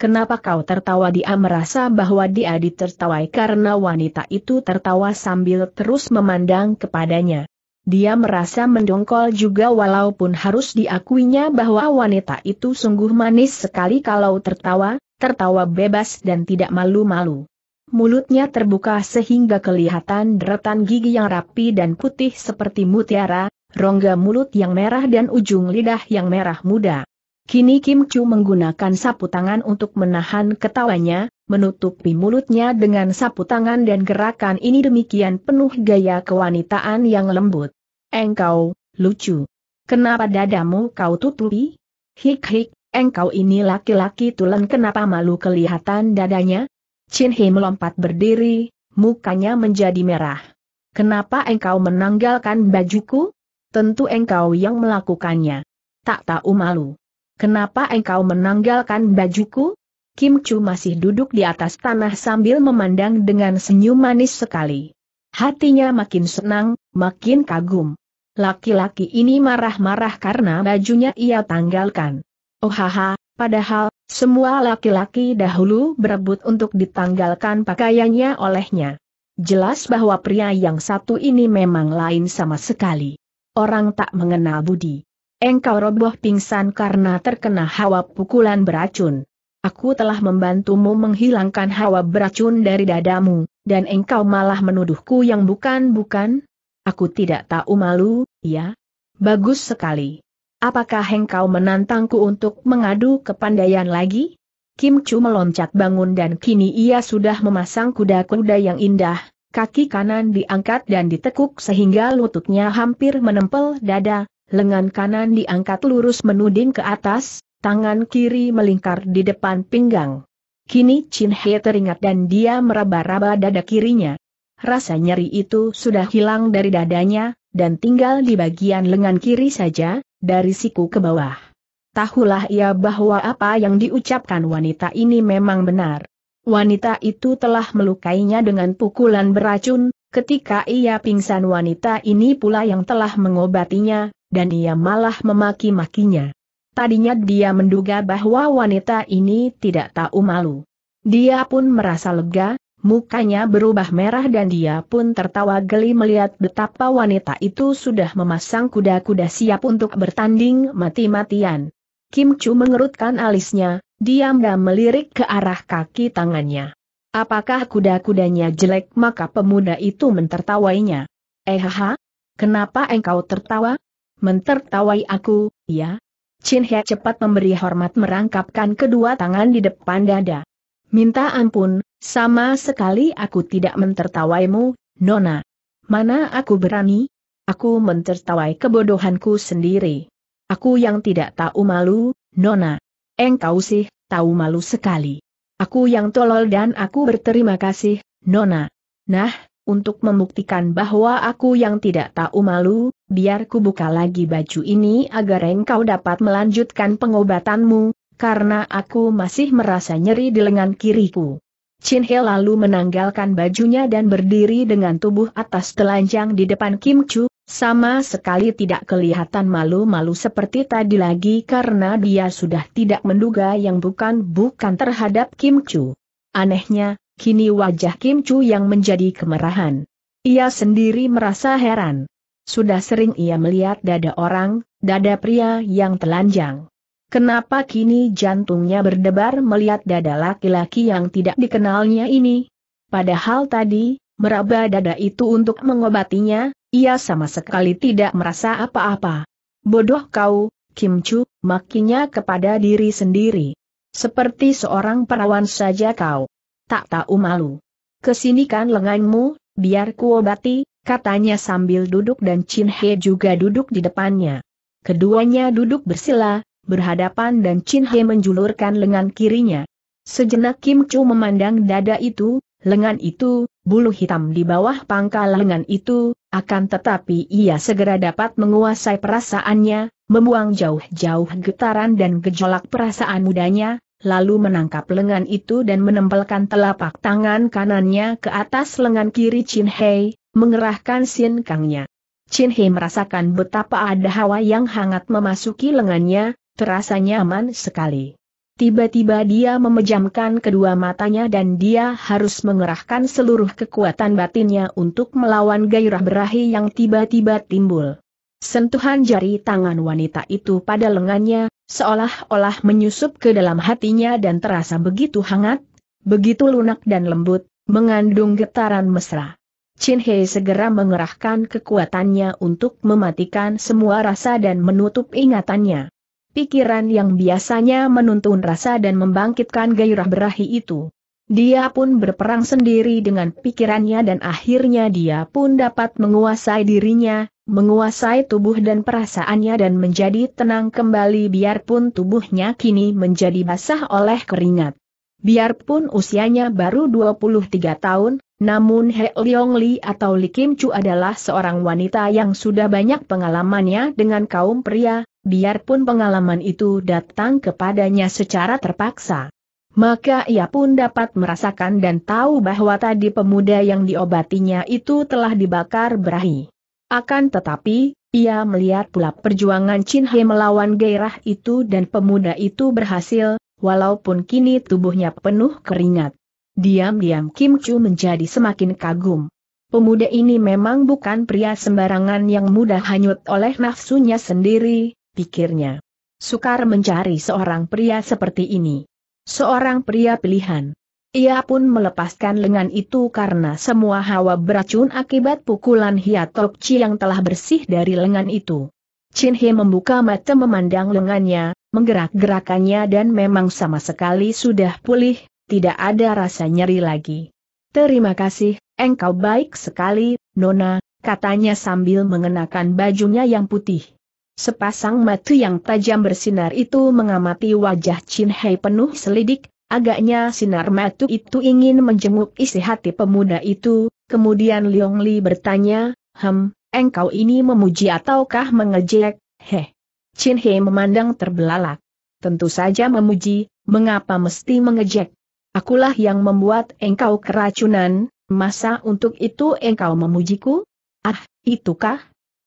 Kenapa kau tertawa dia merasa bahwa dia ditertawai karena wanita itu tertawa sambil terus memandang kepadanya. Dia merasa mendongkol juga walaupun harus diakuinya bahwa wanita itu sungguh manis sekali kalau tertawa, tertawa bebas dan tidak malu-malu. Mulutnya terbuka sehingga kelihatan deretan gigi yang rapi dan putih seperti mutiara, rongga mulut yang merah dan ujung lidah yang merah muda. Kini Kim Chu menggunakan sapu tangan untuk menahan ketawanya, menutupi mulutnya dengan sapu tangan dan gerakan ini demikian penuh gaya kewanitaan yang lembut. Engkau, lucu. Kenapa dadamu kau tutupi? Hik-hik, engkau ini laki-laki tulen kenapa malu kelihatan dadanya? Chin He melompat berdiri, mukanya menjadi merah. Kenapa engkau menanggalkan bajuku? Tentu engkau yang melakukannya. Tak tahu malu. Kenapa engkau menanggalkan bajuku? Kim Chu masih duduk di atas tanah sambil memandang dengan senyum manis sekali. Hatinya makin senang, makin kagum. Laki-laki ini marah-marah karena bajunya ia tanggalkan. Oh haha, padahal, semua laki-laki dahulu berebut untuk ditanggalkan pakaiannya olehnya. Jelas bahwa pria yang satu ini memang lain sama sekali. Orang tak mengenal budi engkau roboh pingsan karena terkena hawa pukulan beracun. Aku telah membantumu menghilangkan hawa beracun dari dadamu, dan engkau malah menuduhku yang bukan-bukan? Aku tidak tahu malu, ya? Bagus sekali. Apakah engkau menantangku untuk mengadu kepandaian lagi? Kim Chu meloncat bangun dan kini ia sudah memasang kuda-kuda yang indah, kaki kanan diangkat dan ditekuk sehingga lututnya hampir menempel dada, lengan kanan diangkat lurus menuding ke atas, tangan kiri melingkar di depan pinggang. Kini Chin He teringat dan dia meraba-raba dada kirinya. Rasa nyeri itu sudah hilang dari dadanya, dan tinggal di bagian lengan kiri saja, dari siku ke bawah. Tahulah ia bahwa apa yang diucapkan wanita ini memang benar. Wanita itu telah melukainya dengan pukulan beracun, ketika ia pingsan wanita ini pula yang telah mengobatinya, dan ia malah memaki-makinya. Tadinya dia menduga bahwa wanita ini tidak tahu malu. Dia pun merasa lega, mukanya berubah merah dan dia pun tertawa geli melihat betapa wanita itu sudah memasang kuda-kuda siap untuk bertanding mati-matian. Kim Chu mengerutkan alisnya, diam dan melirik ke arah kaki tangannya. Apakah kuda-kudanya jelek maka pemuda itu mentertawainya. Eh ha? kenapa engkau tertawa? Mentertawai aku, ya? Chin He cepat memberi hormat merangkapkan kedua tangan di depan dada. Minta ampun, sama sekali aku tidak mentertawaimu, Nona. Mana aku berani? Aku mentertawai kebodohanku sendiri. Aku yang tidak tahu malu, Nona. Engkau sih, tahu malu sekali. Aku yang tolol dan aku berterima kasih, Nona. Nah, untuk membuktikan bahwa aku yang tidak tahu malu, biar ku buka lagi baju ini agar engkau dapat melanjutkan pengobatanmu, karena aku masih merasa nyeri di lengan kiriku. Chin He lalu menanggalkan bajunya dan berdiri dengan tubuh atas telanjang di depan Kim Chu, sama sekali tidak kelihatan malu-malu seperti tadi lagi karena dia sudah tidak menduga yang bukan-bukan terhadap Kim Chu. Anehnya, kini wajah Kim Chu yang menjadi kemerahan. Ia sendiri merasa heran. Sudah sering ia melihat dada orang, dada pria yang telanjang. Kenapa kini jantungnya berdebar melihat dada laki-laki yang tidak dikenalnya ini? Padahal tadi, meraba dada itu untuk mengobatinya, ia sama sekali tidak merasa apa-apa. Bodoh kau, Kim Chu, makinya kepada diri sendiri. Seperti seorang perawan saja kau tak tahu malu. Kesinikan lenganmu, biar kuobati, katanya sambil duduk dan Chin He juga duduk di depannya. Keduanya duduk bersila, berhadapan dan Chin He menjulurkan lengan kirinya. Sejenak Kim Chu memandang dada itu, lengan itu, bulu hitam di bawah pangkal lengan itu, akan tetapi ia segera dapat menguasai perasaannya, membuang jauh-jauh getaran dan gejolak perasaan mudanya, lalu menangkap lengan itu dan menempelkan telapak tangan kanannya ke atas lengan kiri Chin Hei, mengerahkan sin kangnya. Chin Hei merasakan betapa ada hawa yang hangat memasuki lengannya, terasa nyaman sekali. Tiba-tiba dia memejamkan kedua matanya dan dia harus mengerahkan seluruh kekuatan batinnya untuk melawan gairah berahi yang tiba-tiba timbul. Sentuhan jari tangan wanita itu pada lengannya, seolah-olah menyusup ke dalam hatinya dan terasa begitu hangat, begitu lunak dan lembut, mengandung getaran mesra. Chin Hei segera mengerahkan kekuatannya untuk mematikan semua rasa dan menutup ingatannya. Pikiran yang biasanya menuntun rasa dan membangkitkan gairah berahi itu. Dia pun berperang sendiri dengan pikirannya dan akhirnya dia pun dapat menguasai dirinya, menguasai tubuh dan perasaannya dan menjadi tenang kembali biarpun tubuhnya kini menjadi basah oleh keringat. Biarpun usianya baru 23 tahun, namun He Leong Li atau Li Kim Chu adalah seorang wanita yang sudah banyak pengalamannya dengan kaum pria, biarpun pengalaman itu datang kepadanya secara terpaksa. Maka ia pun dapat merasakan dan tahu bahwa tadi pemuda yang diobatinya itu telah dibakar berahi. Akan tetapi, ia melihat pula perjuangan Chin He melawan gairah itu dan pemuda itu berhasil, walaupun kini tubuhnya penuh keringat. Diam-diam Kim Chu menjadi semakin kagum. Pemuda ini memang bukan pria sembarangan yang mudah hanyut oleh nafsunya sendiri, pikirnya. Sukar mencari seorang pria seperti ini. Seorang pria pilihan. Ia pun melepaskan lengan itu karena semua hawa beracun akibat pukulan Hiatok Chi yang telah bersih dari lengan itu. Chin He membuka mata memandang lengannya, menggerak-gerakannya dan memang sama sekali sudah pulih, tidak ada rasa nyeri lagi. Terima kasih, engkau baik sekali, Nona, katanya sambil mengenakan bajunya yang putih. Sepasang mata yang tajam bersinar itu mengamati wajah Chin Hei penuh selidik, Agaknya sinar matu itu ingin menjenguk isi hati pemuda itu, kemudian Leong Li bertanya, Hem, engkau ini memuji ataukah mengejek, heh. Chin He memandang terbelalak. Tentu saja memuji, mengapa mesti mengejek? Akulah yang membuat engkau keracunan, masa untuk itu engkau memujiku? Ah, itukah?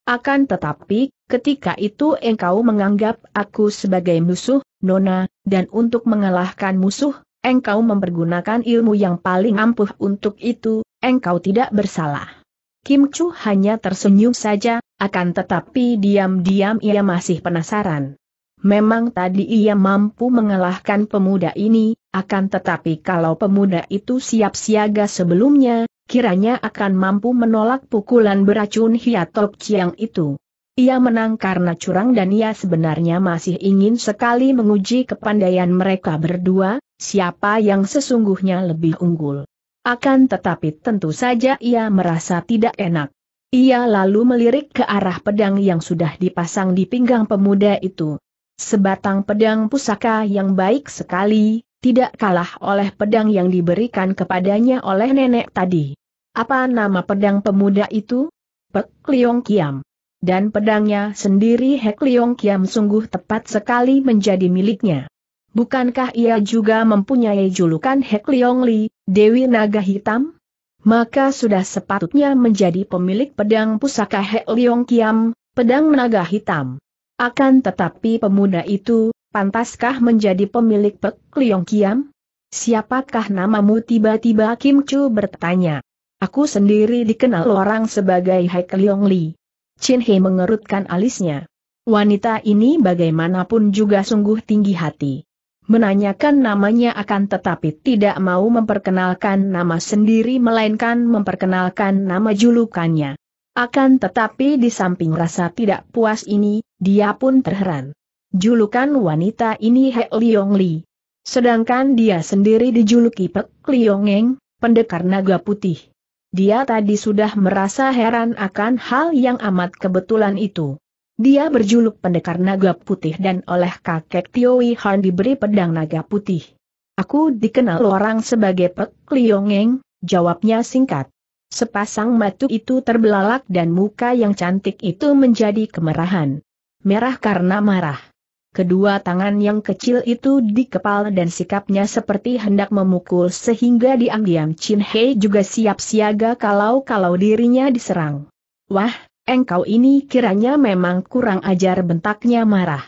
Akan tetapi, ketika itu engkau menganggap aku sebagai musuh, Nona, dan untuk mengalahkan musuh, engkau mempergunakan ilmu yang paling ampuh untuk itu, engkau tidak bersalah. Kim Chu hanya tersenyum saja, akan tetapi diam-diam ia masih penasaran. Memang tadi ia mampu mengalahkan pemuda ini, akan tetapi kalau pemuda itu siap siaga sebelumnya, kiranya akan mampu menolak pukulan beracun Hiatok Chiang itu. Ia menang karena curang dan ia sebenarnya masih ingin sekali menguji kepandaian mereka berdua, siapa yang sesungguhnya lebih unggul. Akan tetapi tentu saja ia merasa tidak enak. Ia lalu melirik ke arah pedang yang sudah dipasang di pinggang pemuda itu. Sebatang pedang pusaka yang baik sekali, tidak kalah oleh pedang yang diberikan kepadanya oleh nenek tadi. Apa nama pedang pemuda itu? Pek Liong Kiam. Dan pedangnya sendiri Hek Leong Kiam sungguh tepat sekali menjadi miliknya. Bukankah ia juga mempunyai julukan Hek Leong Li, Dewi Naga Hitam? Maka sudah sepatutnya menjadi pemilik pedang pusaka Hek Leong Kiam, pedang naga hitam. Akan tetapi pemuda itu, pantaskah menjadi pemilik Pek Leong Kiam? Siapakah namamu tiba-tiba Kim Chu bertanya. Aku sendiri dikenal orang sebagai Hek Leong Li. Chin He mengerutkan alisnya. Wanita ini bagaimanapun juga sungguh tinggi hati. Menanyakan namanya akan tetapi tidak mau memperkenalkan nama sendiri melainkan memperkenalkan nama julukannya. Akan tetapi di samping rasa tidak puas ini, dia pun terheran. Julukan wanita ini He Liong Li. Sedangkan dia sendiri dijuluki Pek Liongeng, pendekar naga putih. Dia tadi sudah merasa heran akan hal yang amat kebetulan itu. Dia berjuluk pendekar naga putih dan oleh kakek Tioi Han diberi pedang naga putih. Aku dikenal orang sebagai Pek Liongeng, jawabnya singkat. Sepasang matu itu terbelalak dan muka yang cantik itu menjadi kemerahan. Merah karena marah. Kedua tangan yang kecil itu dikepal dan sikapnya seperti hendak memukul sehingga diam-diam Chin Hei juga siap siaga kalau-kalau dirinya diserang. Wah, engkau ini kiranya memang kurang ajar bentaknya marah.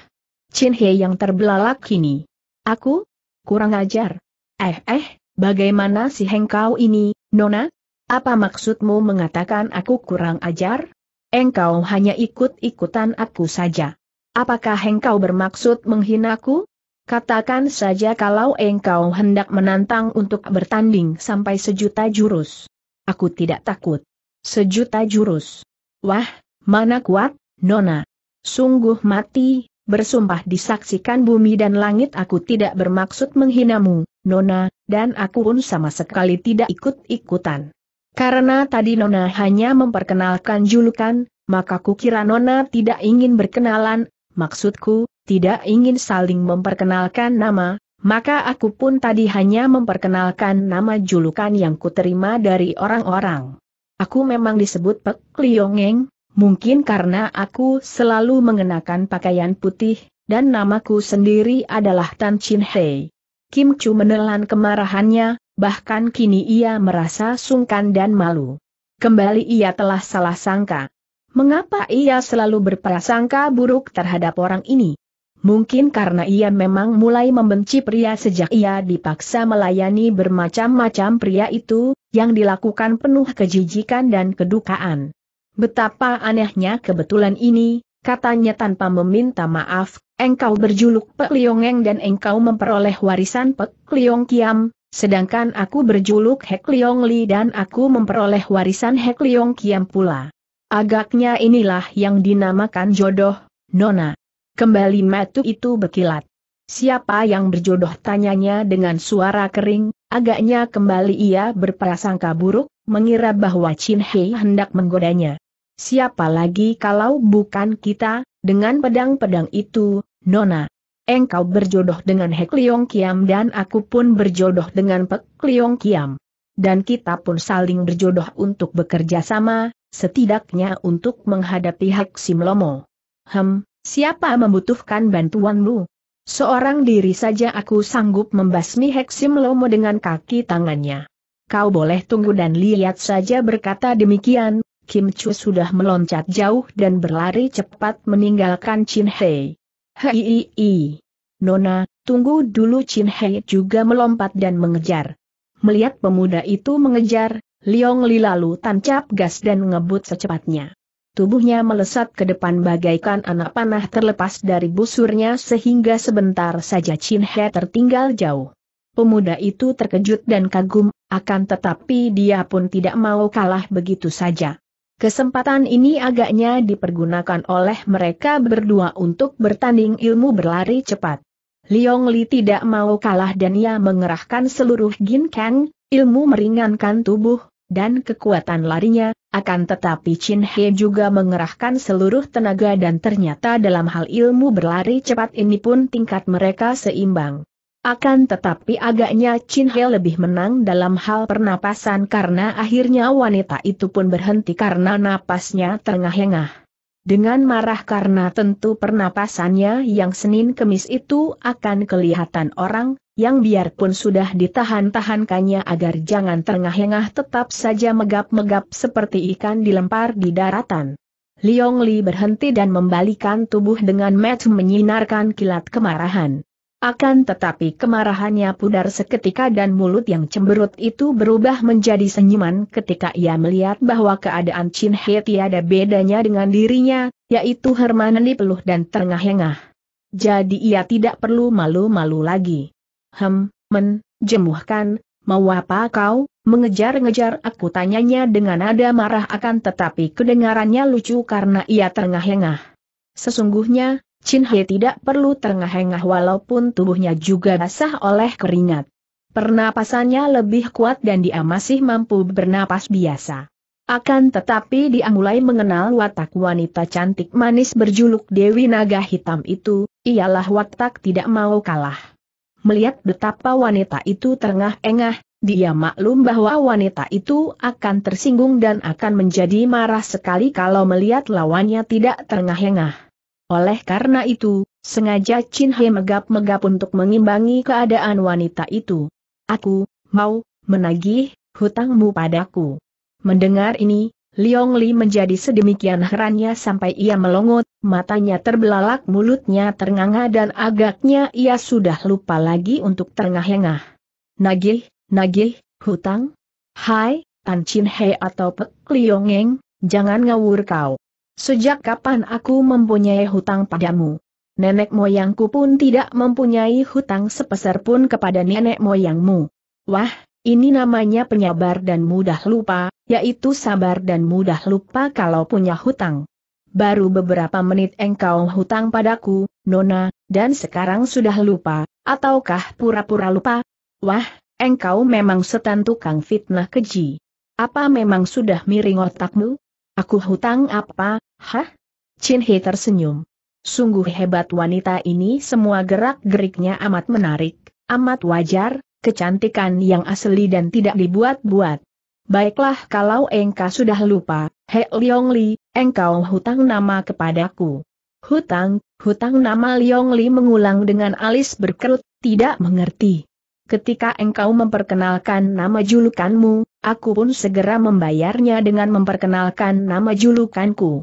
Chin Hei yang terbelalak kini. Aku? Kurang ajar? Eh eh, bagaimana si engkau ini, Nona? Apa maksudmu mengatakan aku kurang ajar? Engkau hanya ikut-ikutan aku saja. Apakah engkau bermaksud menghinaku? Katakan saja kalau engkau hendak menantang untuk bertanding sampai sejuta jurus. Aku tidak takut. Sejuta jurus. Wah, mana kuat, Nona. Sungguh mati, bersumpah disaksikan bumi dan langit aku tidak bermaksud menghinamu, Nona, dan aku pun sama sekali tidak ikut-ikutan. Karena tadi Nona hanya memperkenalkan julukan, maka kukira Nona tidak ingin berkenalan, maksudku, tidak ingin saling memperkenalkan nama, maka aku pun tadi hanya memperkenalkan nama julukan yang kuterima dari orang-orang. Aku memang disebut Pek Liongeng, mungkin karena aku selalu mengenakan pakaian putih, dan namaku sendiri adalah Tan Chin Hei. Kim Chu menelan kemarahannya, bahkan kini ia merasa sungkan dan malu. Kembali ia telah salah sangka. Mengapa ia selalu berprasangka buruk terhadap orang ini? Mungkin karena ia memang mulai membenci pria sejak ia dipaksa melayani bermacam-macam pria itu, yang dilakukan penuh kejijikan dan kedukaan. Betapa anehnya kebetulan ini, katanya tanpa meminta maaf, engkau berjuluk Pek Liongeng dan engkau memperoleh warisan Pek Liong Kiam, sedangkan aku berjuluk Hek Liong Li dan aku memperoleh warisan Hek Liong Kiam pula. Agaknya inilah yang dinamakan jodoh, Nona. Kembali metu itu berkilat. Siapa yang berjodoh tanyanya dengan suara kering, agaknya kembali ia berprasangka buruk, mengira bahwa Chin Hei hendak menggodanya. Siapa lagi kalau bukan kita, dengan pedang-pedang itu, Nona. Engkau berjodoh dengan Hek Leong Kiam dan aku pun berjodoh dengan Pek Leong Kiam. Dan kita pun saling berjodoh untuk bekerja sama, setidaknya untuk menghadapi Hak Simlomo. Hem, siapa membutuhkan bantuanmu? Seorang diri saja aku sanggup membasmi Heksim Lomo dengan kaki tangannya. Kau boleh tunggu dan lihat saja berkata demikian, Kim Chu sudah meloncat jauh dan berlari cepat meninggalkan Chin Hei. Hei Nona, tunggu dulu Chin Hei juga melompat dan mengejar. Melihat pemuda itu mengejar, Liong Li lalu tancap gas dan ngebut secepatnya. Tubuhnya melesat ke depan bagaikan anak panah terlepas dari busurnya sehingga sebentar saja Chin He tertinggal jauh. Pemuda itu terkejut dan kagum, akan tetapi dia pun tidak mau kalah begitu saja. Kesempatan ini agaknya dipergunakan oleh mereka berdua untuk bertanding ilmu berlari cepat. Liong Li tidak mau kalah dan ia mengerahkan seluruh ginkang, Ilmu meringankan tubuh, dan kekuatan larinya, akan tetapi Chin He juga mengerahkan seluruh tenaga dan ternyata dalam hal ilmu berlari cepat ini pun tingkat mereka seimbang. Akan tetapi agaknya Chin He lebih menang dalam hal pernapasan karena akhirnya wanita itu pun berhenti karena napasnya terengah-engah. Dengan marah karena tentu pernapasannya yang Senin Kemis itu akan kelihatan orang, yang biarpun sudah ditahan-tahankannya agar jangan terengah-engah tetap saja megap-megap seperti ikan dilempar di daratan. Liong Li berhenti dan membalikan tubuh dengan match menyinarkan kilat kemarahan. Akan tetapi kemarahannya pudar seketika dan mulut yang cemberut itu berubah menjadi senyuman ketika ia melihat bahwa keadaan Chin He tiada bedanya dengan dirinya, yaitu Hermaneni peluh dan terengah-engah. Jadi ia tidak perlu malu-malu lagi. Hem, men, jemuhkan, mau apa kau, mengejar-ngejar aku tanyanya dengan nada marah akan tetapi kedengarannya lucu karena ia terengah-engah. Sesungguhnya, Chin He tidak perlu terengah-engah walaupun tubuhnya juga basah oleh keringat. Pernapasannya lebih kuat dan dia masih mampu bernapas biasa. Akan tetapi dia mulai mengenal watak wanita cantik manis berjuluk Dewi Naga Hitam itu, ialah watak tidak mau kalah. Melihat betapa wanita itu terengah-engah, dia maklum bahwa wanita itu akan tersinggung dan akan menjadi marah sekali kalau melihat lawannya tidak terengah-engah. Oleh karena itu, sengaja Chin He megap-megap untuk mengimbangi keadaan wanita itu. Aku, mau, menagih, hutangmu padaku. Mendengar ini, Liong Li menjadi sedemikian herannya sampai ia melongot, matanya terbelalak mulutnya ternganga dan agaknya ia sudah lupa lagi untuk terengah-engah. Nagih, nagih, hutang? Hai, Tan Chin He atau Pek Eng, jangan ngawur kau. Sejak kapan aku mempunyai hutang padamu? Nenek moyangku pun tidak mempunyai hutang sepeser pun kepada nenek moyangmu. Wah, ini namanya penyabar dan mudah lupa, yaitu sabar dan mudah lupa kalau punya hutang. Baru beberapa menit engkau hutang padaku, Nona, dan sekarang sudah lupa, ataukah pura-pura lupa? Wah, engkau memang setan tukang fitnah keji. Apa memang sudah miring otakmu? Aku hutang apa, Hah? Chin He tersenyum. Sungguh hebat wanita ini semua gerak-geriknya amat menarik, amat wajar, kecantikan yang asli dan tidak dibuat-buat. Baiklah kalau engkau sudah lupa, He Leong Li, engkau hutang nama kepadaku. Hutang, hutang nama Leong Li mengulang dengan alis berkerut, tidak mengerti. Ketika engkau memperkenalkan nama julukanmu, aku pun segera membayarnya dengan memperkenalkan nama julukanku.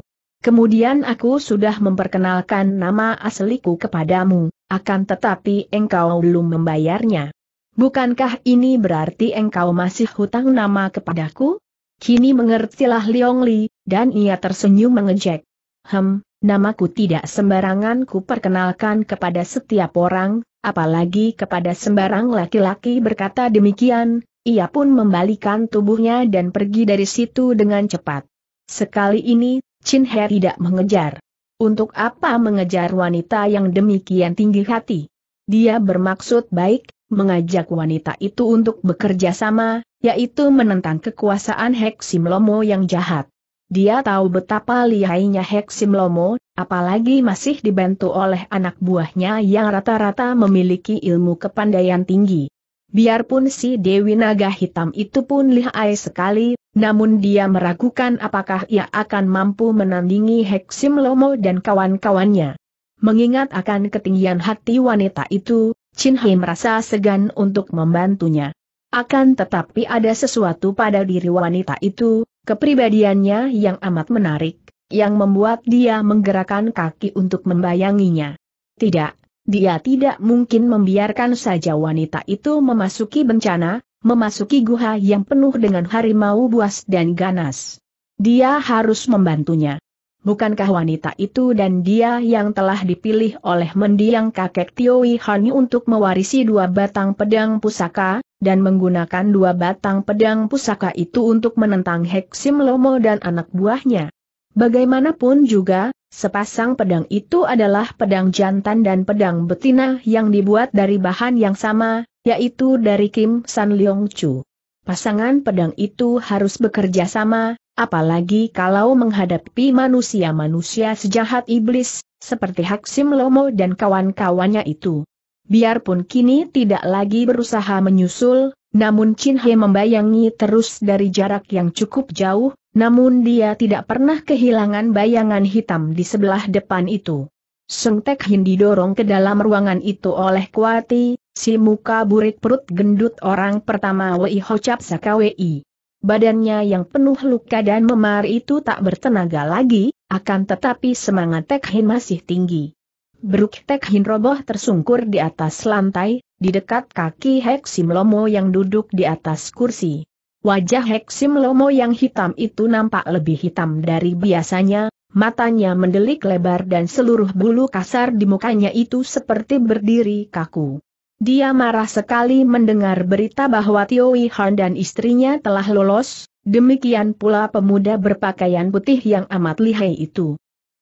Kemudian aku sudah memperkenalkan nama asliku kepadamu, akan tetapi engkau belum membayarnya. Bukankah ini berarti engkau masih hutang nama kepadaku? Kini mengertilah Liong Li, dan ia tersenyum mengejek. Hem, namaku tidak sembarangan ku perkenalkan kepada setiap orang, apalagi kepada sembarang laki-laki berkata demikian, ia pun membalikan tubuhnya dan pergi dari situ dengan cepat. Sekali ini Chin He tidak mengejar. Untuk apa mengejar wanita yang demikian tinggi hati? Dia bermaksud baik, mengajak wanita itu untuk bekerja sama, yaitu menentang kekuasaan Heksim Lomo yang jahat. Dia tahu betapa lihainya Heksim Lomo, apalagi masih dibantu oleh anak buahnya yang rata-rata memiliki ilmu kepandaian tinggi. Biarpun si Dewi Naga Hitam itu pun lihai sekali, namun dia meragukan apakah ia akan mampu menandingi Heksim Lomo dan kawan-kawannya. Mengingat akan ketinggian hati wanita itu, Chin Hei merasa segan untuk membantunya. Akan tetapi ada sesuatu pada diri wanita itu, kepribadiannya yang amat menarik, yang membuat dia menggerakkan kaki untuk membayanginya. Tidak, dia tidak mungkin membiarkan saja wanita itu memasuki bencana, memasuki guha yang penuh dengan harimau buas dan ganas. Dia harus membantunya. Bukankah wanita itu dan dia yang telah dipilih oleh mendiang kakek Tioi Hani untuk mewarisi dua batang pedang pusaka, dan menggunakan dua batang pedang pusaka itu untuk menentang Heksim Lomo dan anak buahnya? Bagaimanapun juga, sepasang pedang itu adalah pedang jantan dan pedang betina yang dibuat dari bahan yang sama, yaitu dari Kim San Leong Chu. Pasangan pedang itu harus bekerja sama, apalagi kalau menghadapi manusia-manusia sejahat iblis, seperti Haksim Lomo dan kawan-kawannya itu. Biarpun kini tidak lagi berusaha menyusul, namun Chin He membayangi terus dari jarak yang cukup jauh, namun dia tidak pernah kehilangan bayangan hitam di sebelah depan itu. Seng Tek Hin didorong ke dalam ruangan itu oleh Kuati, Si muka burik perut gendut orang pertama Wei Hocap Wei. Badannya yang penuh luka dan memar itu tak bertenaga lagi, akan tetapi semangat Tekhin masih tinggi. Beruk Tekhin roboh tersungkur di atas lantai, di dekat kaki Heksim Lomo yang duduk di atas kursi. Wajah Heksim Lomo yang hitam itu nampak lebih hitam dari biasanya, matanya mendelik lebar dan seluruh bulu kasar di mukanya itu seperti berdiri kaku. Dia marah sekali mendengar berita bahwa Tio Han dan istrinya telah lolos, demikian pula pemuda berpakaian putih yang amat lihai itu.